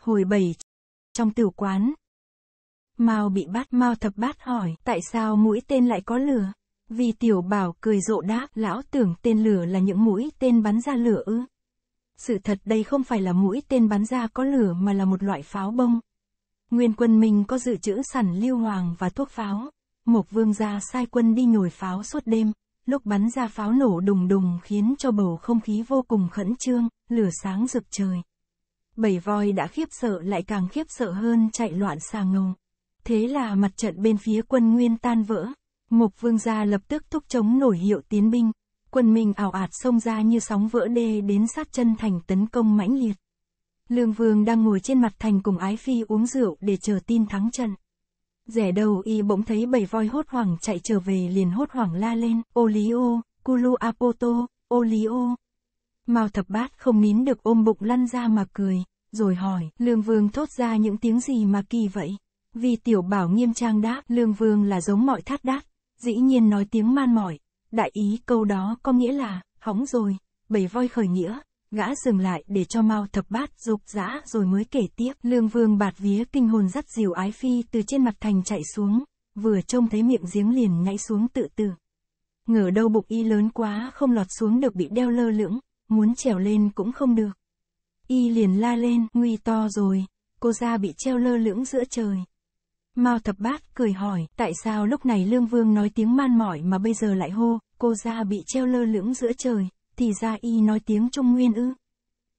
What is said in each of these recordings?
Hồi bảy Trong tử quán. Mao bị bắt, Mao thập bát hỏi, tại sao mũi tên lại có lửa? Vì tiểu bảo cười rộ đáp, lão tưởng tên lửa là những mũi tên bắn ra lửa ư. Sự thật đây không phải là mũi tên bắn ra có lửa mà là một loại pháo bông. Nguyên quân Minh có dự trữ sẵn lưu hoàng và thuốc pháo. Mộc vương gia sai quân đi nhồi pháo suốt đêm, lúc bắn ra pháo nổ đùng đùng khiến cho bầu không khí vô cùng khẩn trương, lửa sáng rực trời. Bầy voi đã khiếp sợ lại càng khiếp sợ hơn chạy loạn xà ngông. Thế là mặt trận bên phía quân Nguyên tan vỡ. Mục vương gia lập tức thúc chống nổi hiệu tiến binh. Quân mình ảo ạt xông ra như sóng vỡ đê đến sát chân thành tấn công mãnh liệt. Lương Vương đang ngồi trên mặt thành cùng Ái Phi uống rượu để chờ tin thắng trận. Rẻ đầu y bỗng thấy bầy voi hốt hoảng chạy trở về liền hốt hoảng la lên, ô lý ô, culu apoto, ô lý ô. Mao thập bát không nín được ôm bụng lăn ra mà cười rồi hỏi, Lương Vương thốt ra những tiếng gì mà kỳ vậy? Vì tiểu bảo nghiêm trang đáp, Lương Vương là giống mọi thát đát, dĩ nhiên nói tiếng man mỏi. Đại ý câu đó có nghĩa là, hóng rồi, bầy voi khởi nghĩa, gã dừng lại để cho mau thập bát dục dã rồi mới kể tiếp. Lương Vương bạt vía kinh hồn dắt dìu ái phi từ trên mặt thành chạy xuống, vừa trông thấy miệng giếng liền nhảy xuống tự tử. Ngờ đâu bụng y lớn quá không lọt xuống được bị đeo lơ lửng, muốn trèo lên cũng không được. Y liền la lên, nguy to rồi, cô ra bị treo lơ lưỡng giữa trời. Mao thập bát cười hỏi, tại sao lúc này Lương Vương nói tiếng man mỏi mà bây giờ lại hô, cô ra bị treo lơ lưỡng giữa trời, thì ra y nói tiếng Trung Nguyên ư.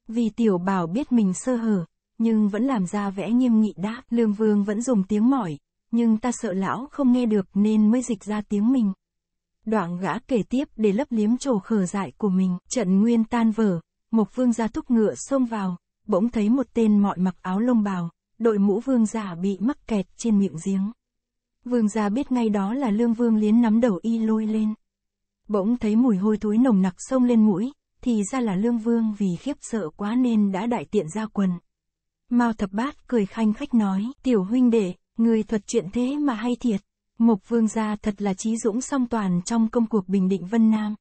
Vì tiểu bảo biết mình sơ hở, nhưng vẫn làm ra vẽ nghiêm nghị đáp, Lương Vương vẫn dùng tiếng mỏi, nhưng ta sợ lão không nghe được nên mới dịch ra tiếng mình. Đoạn gã kể tiếp để lấp liếm trổ khờ dại của mình, trận nguyên tan vở, Mục vương gia thúc ngựa xông vào, bỗng thấy một tên mọi mặc áo lông bào, đội mũ vương giả bị mắc kẹt trên miệng giếng. Vương gia biết ngay đó là lương vương liến nắm đầu y lôi lên. Bỗng thấy mùi hôi thối nồng nặc xông lên mũi, thì ra là lương vương vì khiếp sợ quá nên đã đại tiện ra quần. Mao thập bát cười khanh khách nói, tiểu huynh đệ, người thuật chuyện thế mà hay thiệt. Mục vương gia thật là trí dũng song toàn trong công cuộc bình định Vân Nam.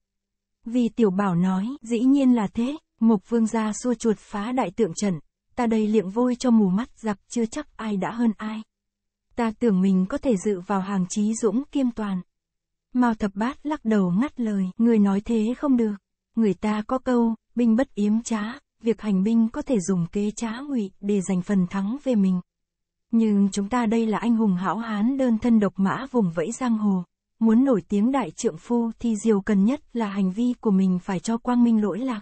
Vì tiểu bảo nói, dĩ nhiên là thế, Mục vương gia xua chuột phá đại tượng trần, ta đầy liệm vôi cho mù mắt giặc chưa chắc ai đã hơn ai. Ta tưởng mình có thể dự vào hàng trí dũng kiêm toàn. Mao thập bát lắc đầu ngắt lời, người nói thế không được. Người ta có câu, binh bất yếm trá, việc hành binh có thể dùng kế trá ngụy để giành phần thắng về mình. Nhưng chúng ta đây là anh hùng hảo hán đơn thân độc mã vùng vẫy giang hồ. Muốn nổi tiếng đại trượng phu thì điều cần nhất là hành vi của mình phải cho quang minh lỗi lạc.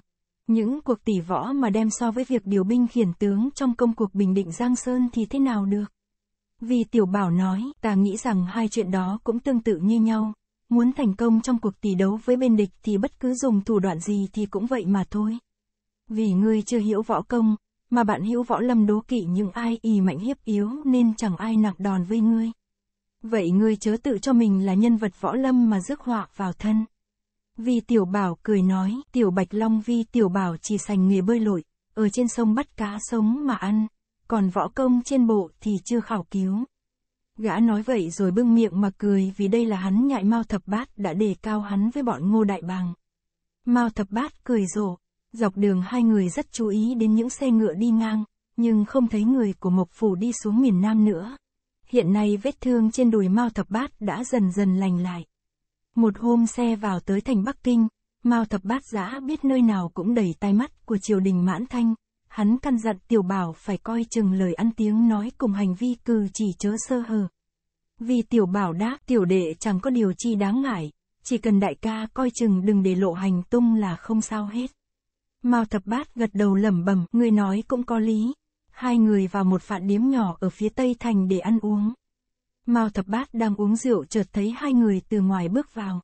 Những cuộc tỷ võ mà đem so với việc điều binh khiển tướng trong công cuộc bình định Giang Sơn thì thế nào được? Vì Tiểu Bảo nói, ta nghĩ rằng hai chuyện đó cũng tương tự như nhau. Muốn thành công trong cuộc tỷ đấu với bên địch thì bất cứ dùng thủ đoạn gì thì cũng vậy mà thôi. Vì ngươi chưa hiểu võ công, mà bạn hiểu võ lâm đố kỵ những ai y mạnh hiếp yếu nên chẳng ai nặng đòn với ngươi. Vậy ngươi chớ tự cho mình là nhân vật võ lâm mà rước họa vào thân. Vi Tiểu Bảo cười nói, Tiểu Bạch Long Vi Tiểu Bảo chỉ sành nghề bơi lội, ở trên sông bắt cá sống mà ăn, còn võ công trên bộ thì chưa khảo cứu. Gã nói vậy rồi bưng miệng mà cười vì đây là hắn nhại Mao Thập Bát đã đề cao hắn với bọn ngô đại bàng. Mao Thập Bát cười rộ, dọc đường hai người rất chú ý đến những xe ngựa đi ngang, nhưng không thấy người của Mộc Phủ đi xuống miền Nam nữa. Hiện nay vết thương trên đùi Mao Thập Bát đã dần dần lành lại. Một hôm xe vào tới thành Bắc Kinh, Mao Thập Bát Giã biết nơi nào cũng đầy tai mắt của triều đình mãn thanh, hắn căn dặn tiểu bảo phải coi chừng lời ăn tiếng nói cùng hành vi cử chỉ chớ sơ hờ, Vì tiểu bảo đáp tiểu đệ chẳng có điều chi đáng ngại, chỉ cần đại ca coi chừng đừng để lộ hành tung là không sao hết. Mao thập bát gật đầu lẩm bẩm, người nói cũng có lý. Hai người vào một phạn điếm nhỏ ở phía tây thành để ăn uống. Mao Thập Bát đang uống rượu chợt thấy hai người từ ngoài bước vào.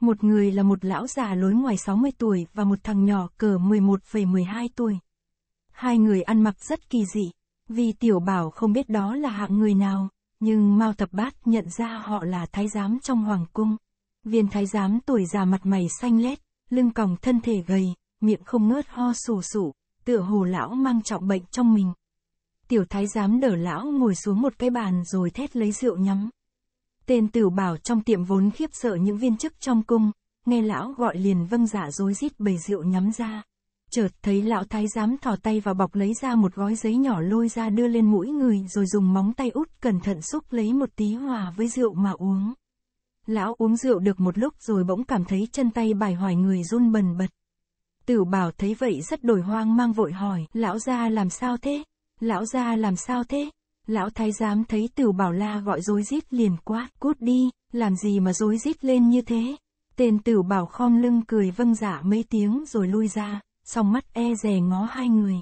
Một người là một lão già lối ngoài 60 tuổi và một thằng nhỏ cỡ 11,12 tuổi. Hai người ăn mặc rất kỳ dị, vì tiểu bảo không biết đó là hạng người nào, nhưng Mao Thập Bát nhận ra họ là thái giám trong hoàng cung. Viên thái giám tuổi già mặt mày xanh lét, lưng còng thân thể gầy, miệng không ngớt ho sù sụ, tựa hồ lão mang trọng bệnh trong mình. Tiểu thái giám đỡ lão ngồi xuống một cái bàn rồi thét lấy rượu nhắm. Tên tử bảo trong tiệm vốn khiếp sợ những viên chức trong cung, nghe lão gọi liền vâng giả dạ rối rít bầy rượu nhắm ra. Chợt thấy lão thái giám thò tay vào bọc lấy ra một gói giấy nhỏ lôi ra đưa lên mũi người rồi dùng móng tay út cẩn thận xúc lấy một tí hòa với rượu mà uống. Lão uống rượu được một lúc rồi bỗng cảm thấy chân tay bài hoài người run bần bật. Tử bảo thấy vậy rất đổi hoang mang vội hỏi, lão ra làm sao thế? Lão gia làm sao thế? Lão thái giám thấy Tử Bảo La gọi rối rít liền quát, cút đi, làm gì mà rối rít lên như thế? Tên Tử Bảo khom lưng cười vâng giả dạ mấy tiếng rồi lui ra, song mắt e dè ngó hai người.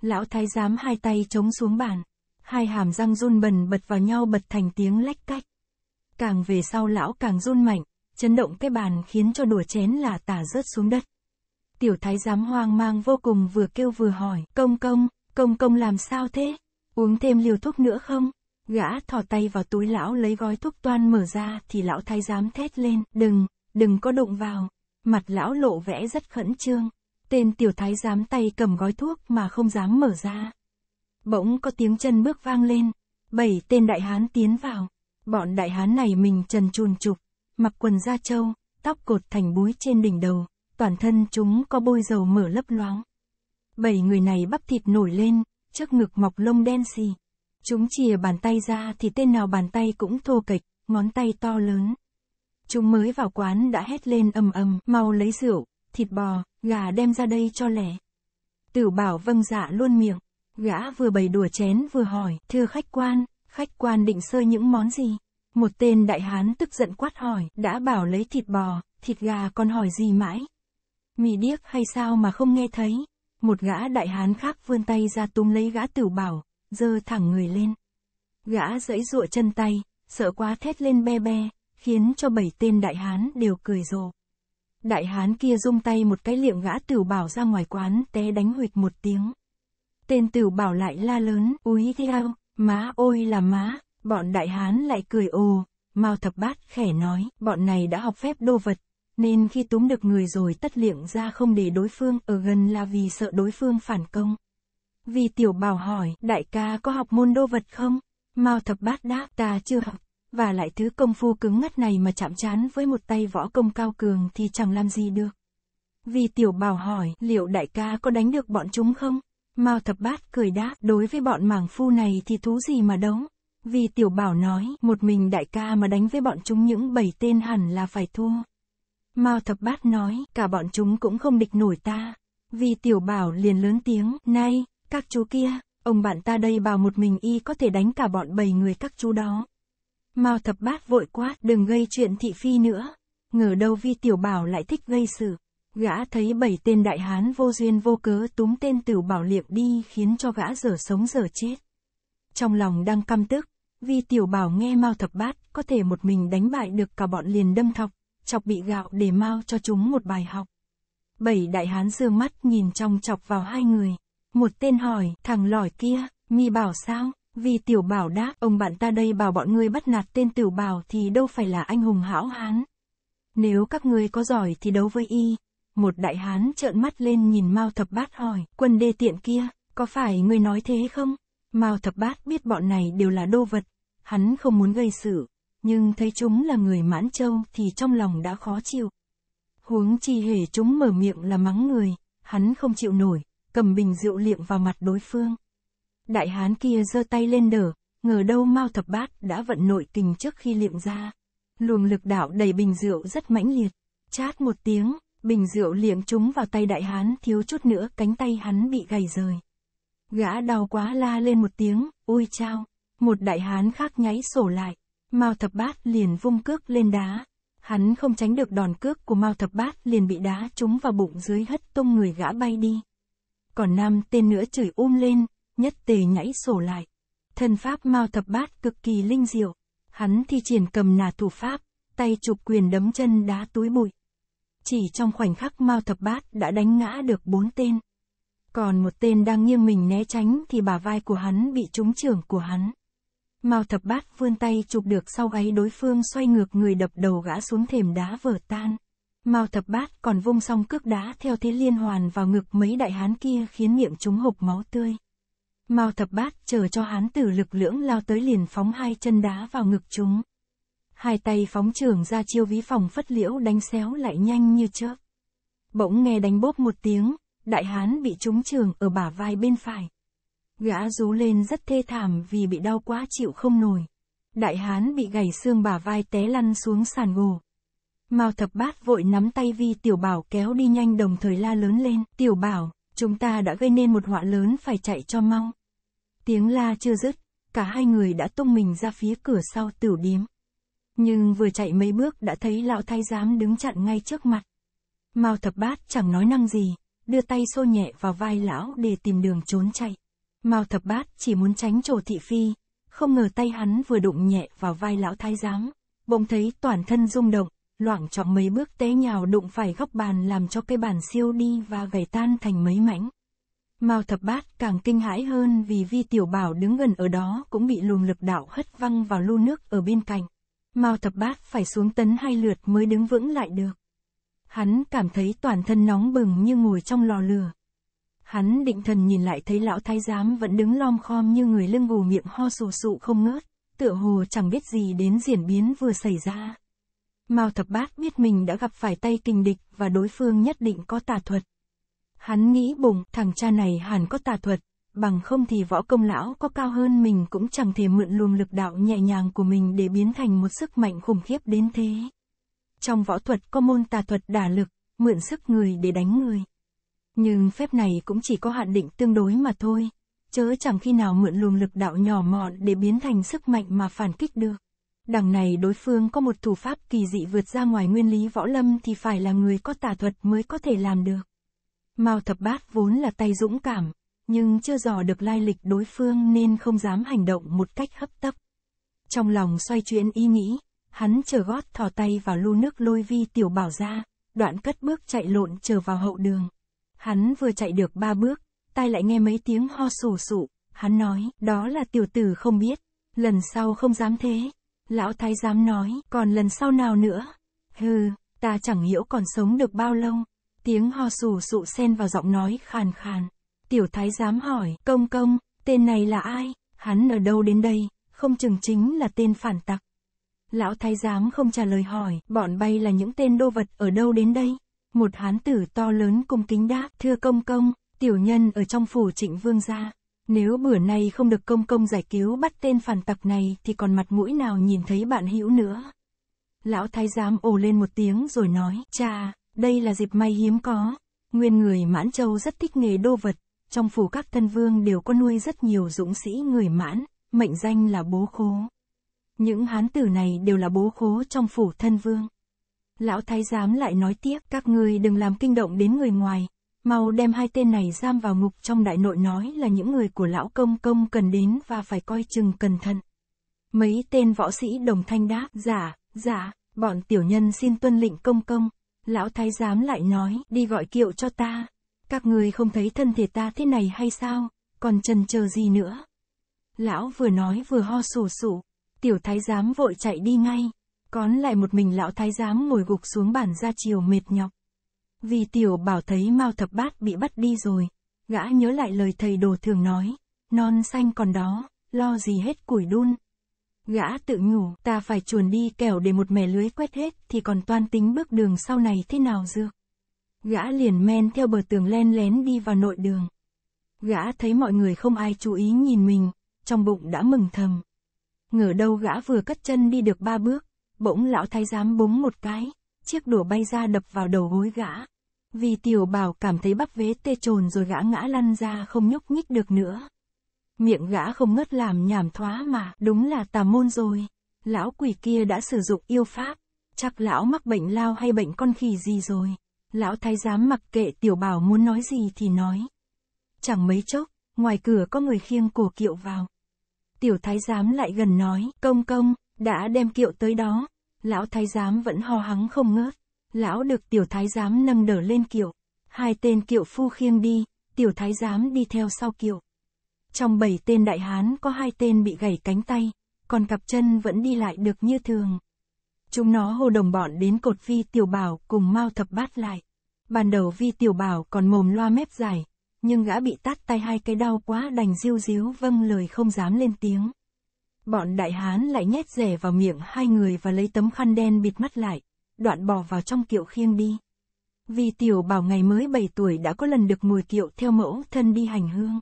Lão thái giám hai tay chống xuống bàn, hai hàm răng run bần bật vào nhau bật thành tiếng lách cách. Càng về sau lão càng run mạnh, chấn động cái bàn khiến cho đùa chén là tả rớt xuống đất. Tiểu thái giám hoang mang vô cùng vừa kêu vừa hỏi, công công, Công công làm sao thế? Uống thêm liều thuốc nữa không? Gã thò tay vào túi lão lấy gói thuốc toan mở ra thì lão thái giám thét lên, đừng, đừng có đụng vào. Mặt lão lộ vẽ rất khẩn trương. Tên tiểu thái giám tay cầm gói thuốc mà không dám mở ra. Bỗng có tiếng chân bước vang lên. Bảy tên đại hán tiến vào. Bọn đại hán này mình trần trùn trục, mặc quần da trâu, tóc cột thành búi trên đỉnh đầu, toàn thân chúng có bôi dầu mở lấp loáng. Bảy người này bắp thịt nổi lên, trước ngực mọc lông đen xì. Chúng chìa bàn tay ra thì tên nào bàn tay cũng thô kệch, ngón tay to lớn. Chúng mới vào quán đã hét lên ầm ầm, mau lấy rượu, thịt bò, gà đem ra đây cho lẻ. Tử bảo vâng dạ luôn miệng, gã vừa bày đùa chén vừa hỏi, thưa khách quan, khách quan định sơi những món gì? Một tên đại hán tức giận quát hỏi, đã bảo lấy thịt bò, thịt gà còn hỏi gì mãi? Mì điếc hay sao mà không nghe thấy? Một gã đại hán khác vươn tay ra túm lấy gã tử bảo, giơ thẳng người lên. Gã giãy giụa chân tay, sợ quá thét lên be be, khiến cho bảy tên đại hán đều cười rồ. Đại hán kia rung tay một cái liệm gã tử bảo ra ngoài quán té đánh huỵch một tiếng. Tên tử bảo lại la lớn, úi theo, má ôi là má, bọn đại hán lại cười ồ, Mao thập bát khẻ nói, bọn này đã học phép đô vật, nên khi túm được người rồi tất liệng ra không để đối phương ở gần là vì sợ đối phương phản công. Vì tiểu bảo hỏi, đại ca có học môn đô vật không? Mao thập bát đáp, ta chưa học. Và lại thứ công phu cứng ngắt này mà chạm chán với một tay võ công cao cường thì chẳng làm gì được. Vì tiểu bảo hỏi, liệu đại ca có đánh được bọn chúng không? Mao thập bát cười đáp, đối với bọn mảng phu này thì thú gì mà đấu. Vì tiểu bảo nói, một mình đại ca mà đánh với bọn chúng những bảy tên hẳn là phải thua. Mao thập bát nói, cả bọn chúng cũng không địch nổi ta. Vì tiểu bảo liền lớn tiếng, nay các chú kia, ông bạn ta đây bảo một mình y có thể đánh cả bọn bảy người các chú đó. Mao thập bát vội quát, đừng gây chuyện thị phi nữa. Ngờ đâu vi tiểu bảo lại thích gây sự. Gã thấy bảy tên đại hán vô duyên vô cớ túm tên tiểu bảo liệm đi khiến cho gã dở sống dở chết. Trong lòng đang căm tức, vi tiểu bảo nghe Mao thập bát có thể một mình đánh bại được cả bọn liền đâm thọc chọc bị gạo để mau cho chúng một bài học. Bảy đại hán dương mắt nhìn trong chọc vào hai người. Một tên hỏi, thằng lỏi kia, mi bảo sao? Vì tiểu bảo đáp, ông bạn ta đây bảo bọn ngươi bắt nạt tên tiểu bảo thì đâu phải là anh hùng hảo hán. Nếu các ngươi có giỏi thì đấu với y. Một đại hán trợn mắt lên nhìn Mao Thập Bát hỏi, quân đê tiện kia, có phải ngươi nói thế không? Mao Thập Bát biết bọn này đều là đô vật, hắn không muốn gây sự, nhưng thấy chúng là người mãn châu thì trong lòng đã khó chịu. Huống chi hề chúng mở miệng là mắng người, hắn không chịu nổi, cầm bình rượu liệm vào mặt đối phương. Đại hán kia giơ tay lên đỡ, ngờ đâu Mao Thập Bát đã vận nội tình trước khi liệm ra. Luồng lực đạo đầy bình rượu rất mãnh liệt, chát một tiếng, bình rượu liệm chúng vào tay đại hán thiếu chút nữa cánh tay hắn bị gầy rời. Gã đau quá la lên một tiếng, ui chao, một đại hán khác nháy sổ lại, Mao Thập Bát liền vung cước lên đá. Hắn không tránh được đòn cước của Mao Thập Bát liền bị đá trúng vào bụng dưới hất tung người gã bay đi. Còn năm tên nữa chửi um lên, nhất tề nhảy sổ lại. Thân pháp Mao Thập Bát cực kỳ linh diệu. Hắn thi triển cầm nà thủ pháp, tay chụp quyền đấm chân đá túi bụi. Chỉ trong khoảnh khắc Mao Thập Bát đã đánh ngã được bốn tên. Còn một tên đang nghiêng mình né tránh thì bà vai của hắn bị trúng trưởng của hắn. Mao thập bát vươn tay chụp được sau gáy đối phương xoay ngược người đập đầu gã xuống thềm đá vỡ tan. Mao thập bát còn vung xong cước đá theo thế liên hoàn vào ngực mấy đại hán kia khiến miệng chúng hộp máu tươi. Mao thập bát chờ cho hán tử lực lưỡng lao tới liền phóng hai chân đá vào ngực chúng. Hai tay phóng trường ra chiêu ví phòng phất liễu đánh xéo lại nhanh như chớp. Bỗng nghe đánh bốp một tiếng, đại hán bị trúng trường ở bả vai bên phải, gã rú lên rất thê thảm vì bị đau quá chịu không nổi. Đại hán bị gãy xương bả vai té lăn xuống sàn gồ. Mao thập bát vội nắm tay vi tiểu bảo kéo đi nhanh đồng thời la lớn lên, tiểu bảo, chúng ta đã gây nên một họa lớn phải chạy cho mau. Tiếng la chưa dứt, cả hai người đã tung mình ra phía cửa sau tử điếm. Nhưng vừa chạy mấy bước đã thấy lão thái giám đứng chặn ngay trước mặt. Mao thập bát chẳng nói năng gì, đưa tay xô nhẹ vào vai lão để tìm đường trốn chạy. Mao thập bát chỉ muốn tránh trổ thị phi, không ngờ tay hắn vừa đụng nhẹ vào vai lão thái giám, bỗng thấy toàn thân rung động, loảng trọng mấy bước té nhào đụng phải góc bàn làm cho cây bàn siêu đi và gãy tan thành mấy mảnh. Mao thập bát càng kinh hãi hơn vì vi tiểu bảo đứng gần ở đó cũng bị luồng lực đạo hất văng vào lu nước ở bên cạnh. Mao thập bát phải xuống tấn hai lượt mới đứng vững lại được. Hắn cảm thấy toàn thân nóng bừng như ngồi trong lò lửa, Hắn định thần nhìn lại thấy lão thái giám vẫn đứng lom khom như người lưng gù miệng ho sù sụ không ngớt, tựa hồ chẳng biết gì đến diễn biến vừa xảy ra. Mao thập bát biết mình đã gặp phải tay kình địch và đối phương nhất định có tà thuật. Hắn nghĩ bụng, thằng cha này hẳn có tà thuật, bằng không thì võ công lão có cao hơn mình cũng chẳng thể mượn luồng lực đạo nhẹ nhàng của mình để biến thành một sức mạnh khủng khiếp đến thế. Trong võ thuật có môn tà thuật đả lực, mượn sức người để đánh người. Nhưng phép này cũng chỉ có hạn định tương đối mà thôi, chớ chẳng khi nào mượn luồng lực đạo nhỏ mọn để biến thành sức mạnh mà phản kích được. Đằng này đối phương có một thủ pháp kỳ dị vượt ra ngoài nguyên lý võ lâm thì phải là người có tà thuật mới có thể làm được. Mao thập bát vốn là tay dũng cảm, nhưng chưa dò được lai lịch đối phương nên không dám hành động một cách hấp tấp. Trong lòng xoay chuyển ý nghĩ, hắn chờ gót thò tay vào lu nước lôi vi tiểu bảo ra, đoạn cất bước chạy lộn trở vào hậu đường. Hắn vừa chạy được ba bước, tai lại nghe mấy tiếng ho sù sụ, hắn nói, đó là tiểu tử không biết, lần sau không dám thế. Lão thái dám nói, còn lần sau nào nữa? Hừ, ta chẳng hiểu còn sống được bao lâu. Tiếng ho sù sụ xen vào giọng nói khàn khàn. Tiểu thái dám hỏi, công công, tên này là ai? Hắn ở đâu đến đây? Không chừng chính là tên phản tặc. Lão thái giám không trả lời hỏi, bọn bay là những tên đô vật ở đâu đến đây? Một hán tử to lớn cung kính đáp, thưa công công, tiểu nhân ở trong phủ trịnh vương gia. Nếu bữa nay không được công công giải cứu bắt tên phản tặc này thì còn mặt mũi nào nhìn thấy bạn hữu nữa. Lão thái giám ồ lên một tiếng rồi nói, cha, đây là dịp may hiếm có. Nguyên người Mãn Châu rất thích nghề đô vật, trong phủ các thân vương đều có nuôi rất nhiều dũng sĩ người Mãn, mệnh danh là bố khố. Những hán tử này đều là bố khố trong phủ thân vương. Lão thái giám lại nói tiếp, các ngươi đừng làm kinh động đến người ngoài, mau đem hai tên này giam vào ngục trong đại nội nói là những người của lão công công cần đến và phải coi chừng cẩn thận. Mấy tên võ sĩ đồng thanh đáp, giả, dạ, giả, dạ, bọn tiểu nhân xin tuân lệnh công công. Lão thái giám lại nói, đi gọi kiệu cho ta. Các người không thấy thân thể ta thế này hay sao, còn chần chờ gì nữa. Lão vừa nói vừa ho sù sụ, tiểu thái giám vội chạy đi ngay. Còn lại một mình lão thái giám ngồi gục xuống bàn ra chiều mệt nhọc. Vì tiểu bảo thấy Mao thập bát bị bắt đi rồi. Gã nhớ lại lời thầy đồ thường nói. Non xanh còn đó, lo gì hết củi đun. Gã tự nhủ, ta phải chuồn đi kẻo để một mẻ lưới quét hết thì còn toan tính bước đường sau này thế nào dược. Gã liền men theo bờ tường len lén đi vào nội đường. Gã thấy mọi người không ai chú ý nhìn mình, trong bụng đã mừng thầm. Ngờ đâu gã vừa cất chân đi được ba bước, Bỗng lão thái giám búng một cái, chiếc đũa bay ra đập vào đầu gối gã. Vì tiểu bảo cảm thấy bắp vế tê trồn rồi gã ngã lăn ra không nhúc nhích được nữa. Miệng gã không ngớt làm nhảm thoá mà, đúng là tà môn rồi. Lão quỷ kia đã sử dụng yêu pháp, chắc lão mắc bệnh lao hay bệnh con khỉ gì rồi. Lão thái giám mặc kệ tiểu bảo muốn nói gì thì nói. Chẳng mấy chốc, ngoài cửa có người khiêng cổ kiệu vào. Tiểu thái giám lại gần nói, công công, đã đem kiệu tới đó, lão thái giám vẫn ho hắng không ngớt. Lão được tiểu thái giám nâng đỡ lên kiệu. Hai tên kiệu phu khiêng đi, tiểu thái giám đi theo sau kiệu. Trong bảy tên đại hán có hai tên bị gãy cánh tay, còn cặp chân vẫn đi lại được như thường. Chúng nó hô đồng bọn đến cột vi tiểu bảo cùng mau thập bát lại. Ban đầu vi tiểu bảo còn mồm loa mép dài, nhưng gã bị tát tay hai cái đau quá đành diêu díu vâng lời không dám lên tiếng. Bọn đại hán lại nhét rẻ vào miệng hai người và lấy tấm khăn đen bịt mắt lại, đoạn bỏ vào trong kiệu khiêng đi. Vì tiểu bảo ngày mới 7 tuổi đã có lần được ngồi kiệu theo mẫu thân đi hành hương.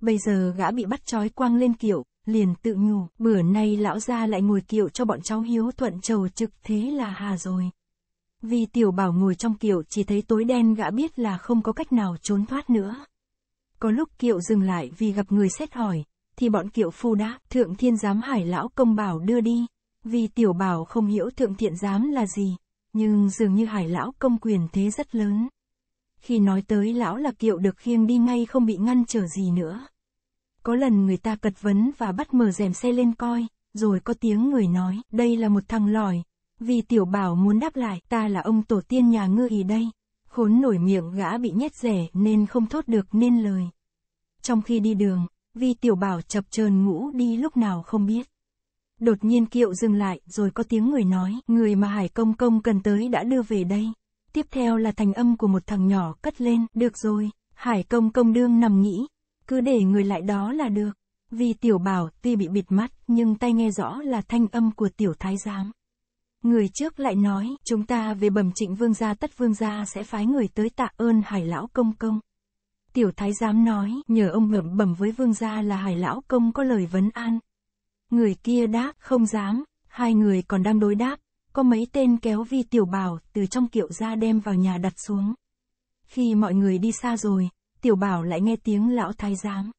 Bây giờ gã bị bắt trói quang lên kiệu, liền tự nhủ, bữa nay lão gia lại ngồi kiệu cho bọn cháu hiếu thuận trầu trực thế là hà rồi. Vì tiểu bảo ngồi trong kiệu chỉ thấy tối đen gã biết là không có cách nào trốn thoát nữa. Có lúc kiệu dừng lại vì gặp người xét hỏi, thì bọn kiệu phu đã, thượng thiên giám hải lão công bảo đưa đi. Vì tiểu bảo không hiểu thượng thiện giám là gì, nhưng dường như hải lão công quyền thế rất lớn. Khi nói tới lão là kiệu được khiêng đi ngay không bị ngăn trở gì nữa. Có lần người ta cật vấn và bắt mở rèm xe lên coi, rồi có tiếng người nói, đây là một thằng lòi. Vì tiểu bảo muốn đáp lại, ta là ông tổ tiên nhà ngư ý đây. Khốn nổi miệng gã bị nhét rẻ nên không thốt được nên lời. Trong khi đi đường, Vi Tiểu Bảo chập chờn ngủ đi lúc nào không biết. Đột nhiên kiệu dừng lại, rồi có tiếng người nói, người mà Hải Công Công cần tới đã đưa về đây. Tiếp theo là thành âm của một thằng nhỏ cất lên, được rồi, Hải Công Công đương nằm nghĩ, cứ để người lại đó là được. Vì tiểu bảo tuy bị bịt mắt nhưng tay nghe rõ là thanh âm của tiểu thái giám. Người trước lại nói, chúng ta về bẩm trịnh vương gia tất vương gia sẽ phái người tới tạ ơn hải lão công công tiểu thái giám nói, nhờ ông ngậm bẩm với vương gia là hải lão công có lời vấn an. Người kia đáp, không dám, hai người còn đang đối đáp, có mấy tên kéo vi tiểu bảo từ trong kiệu ra đem vào nhà đặt xuống. Khi mọi người đi xa rồi, tiểu bảo lại nghe tiếng lão thái giám.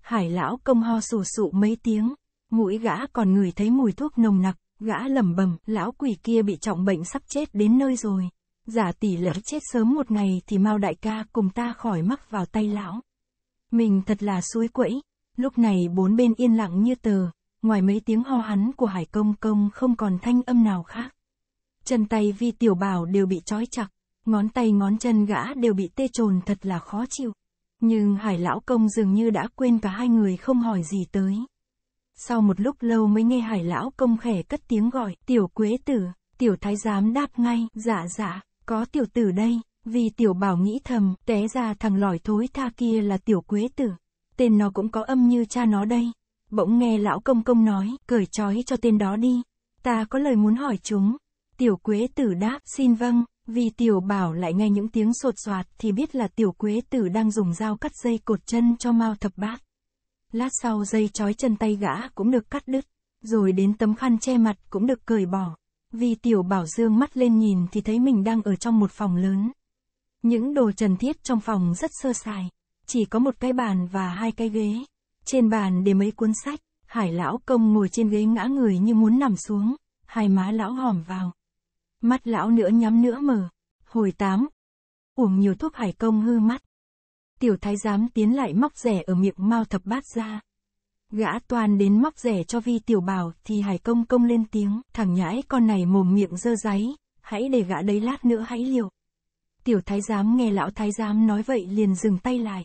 Hải lão công ho sù sụ mấy tiếng, mũi gã còn ngửi thấy mùi thuốc nồng nặc, gã lẩm bẩm, lão quỷ kia bị trọng bệnh sắp chết đến nơi rồi giả tỷ lỡ chết sớm một ngày thì mau đại ca cùng ta khỏi mắc vào tay lão. Mình thật là suối quẫy, lúc này bốn bên yên lặng như tờ, ngoài mấy tiếng ho hắn của Hải Công Công không còn thanh âm nào khác. Chân tay vi tiểu bảo đều bị trói chặt, ngón tay ngón chân gã đều bị tê trồn thật là khó chịu. Nhưng Hải Lão Công dường như đã quên cả hai người không hỏi gì tới. Sau một lúc lâu mới nghe Hải Lão Công khẻ cất tiếng gọi, tiểu quế tử, tiểu thái giám đáp ngay, dạ dạ. Có tiểu tử đây, vì tiểu bảo nghĩ thầm, té ra thằng lỏi thối tha kia là tiểu quế tử. Tên nó cũng có âm như cha nó đây. Bỗng nghe lão công công nói, cởi trói cho tên đó đi. Ta có lời muốn hỏi chúng. Tiểu quế tử đáp, xin vâng, vì tiểu bảo lại nghe những tiếng sột soạt thì biết là tiểu quế tử đang dùng dao cắt dây cột chân cho Mao thập bát. Lát sau dây trói chân tay gã cũng được cắt đứt, rồi đến tấm khăn che mặt cũng được cởi bỏ vì Tiểu Bảo dương mắt lên nhìn thì thấy mình đang ở trong một phòng lớn. Những đồ trần thiết trong phòng rất sơ sài, chỉ có một cái bàn và hai cái ghế. Trên bàn để mấy cuốn sách, hải lão công ngồi trên ghế ngã người như muốn nằm xuống, hai má lão hòm vào. Mắt lão nữa nhắm nữa mở, hồi tám. Uống nhiều thuốc hải công hư mắt. Tiểu thái giám tiến lại móc rẻ ở miệng mau thập bát ra, Gã toàn đến móc rẻ cho vi tiểu bảo thì hải công công lên tiếng, thằng nhãi con này mồm miệng dơ giấy, hãy để gã đấy lát nữa hãy liều. Tiểu thái giám nghe lão thái giám nói vậy liền dừng tay lại.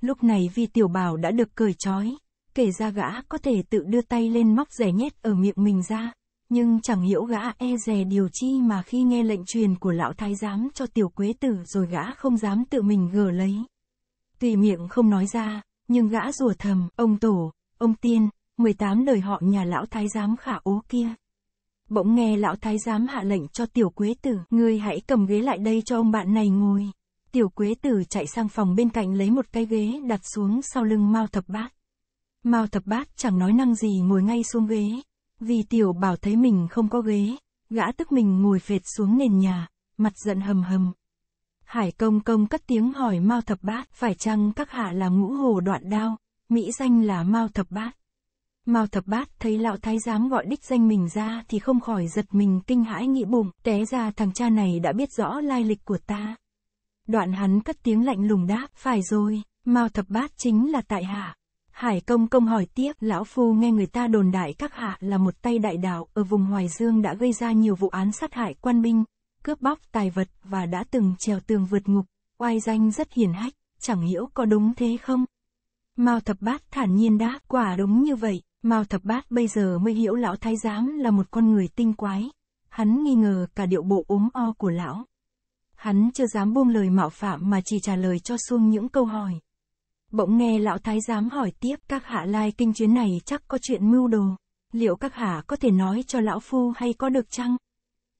Lúc này vi tiểu bảo đã được cởi trói, kể ra gã có thể tự đưa tay lên móc rẻ nhét ở miệng mình ra, nhưng chẳng hiểu gã e dè điều chi mà khi nghe lệnh truyền của lão thái giám cho tiểu quế tử rồi gã không dám tự mình gờ lấy. tuy miệng không nói ra, nhưng gã rủa thầm, ông tổ, Ông tiên, 18 đời họ nhà lão thái giám khả ố kia. Bỗng nghe lão thái giám hạ lệnh cho tiểu quế tử, ngươi hãy cầm ghế lại đây cho ông bạn này ngồi. Tiểu quế tử chạy sang phòng bên cạnh lấy một cái ghế đặt xuống sau lưng Mao Thập Bát. Mao Thập Bát chẳng nói năng gì ngồi ngay xuống ghế. Vì tiểu bảo thấy mình không có ghế, gã tức mình ngồi phệt xuống nền nhà, mặt giận hầm hầm. Hải công công cất tiếng hỏi Mao Thập Bát phải chăng các hạ là ngũ hồ đoạn đao, mỹ danh là Mao Thập Bát. Mao Thập Bát thấy lão thái giám gọi đích danh mình ra thì không khỏi giật mình kinh hãi nghĩ bụng, té ra thằng cha này đã biết rõ lai lịch của ta. Đoạn hắn cất tiếng lạnh lùng đáp, phải rồi, Mao Thập Bát chính là tại hạ. Hải công công hỏi tiếp, lão phu nghe người ta đồn đại các hạ là một tay đại đạo ở vùng Hoài Dương đã gây ra nhiều vụ án sát hại quan binh, cướp bóc tài vật và đã từng trèo tường vượt ngục, oai danh rất hiền hách, chẳng hiểu có đúng thế không? Mao Thập Bát thản nhiên đáp, quả đúng như vậy, Mao Thập Bát bây giờ mới hiểu lão thái giám là một con người tinh quái. Hắn nghi ngờ cả điệu bộ ốm o của lão. Hắn chưa dám buông lời mạo phạm mà chỉ trả lời cho xuông những câu hỏi. Bỗng nghe lão thái giám hỏi tiếp các hạ lai kinh chuyến này chắc có chuyện mưu đồ. Liệu các hạ có thể nói cho lão phu hay có được chăng?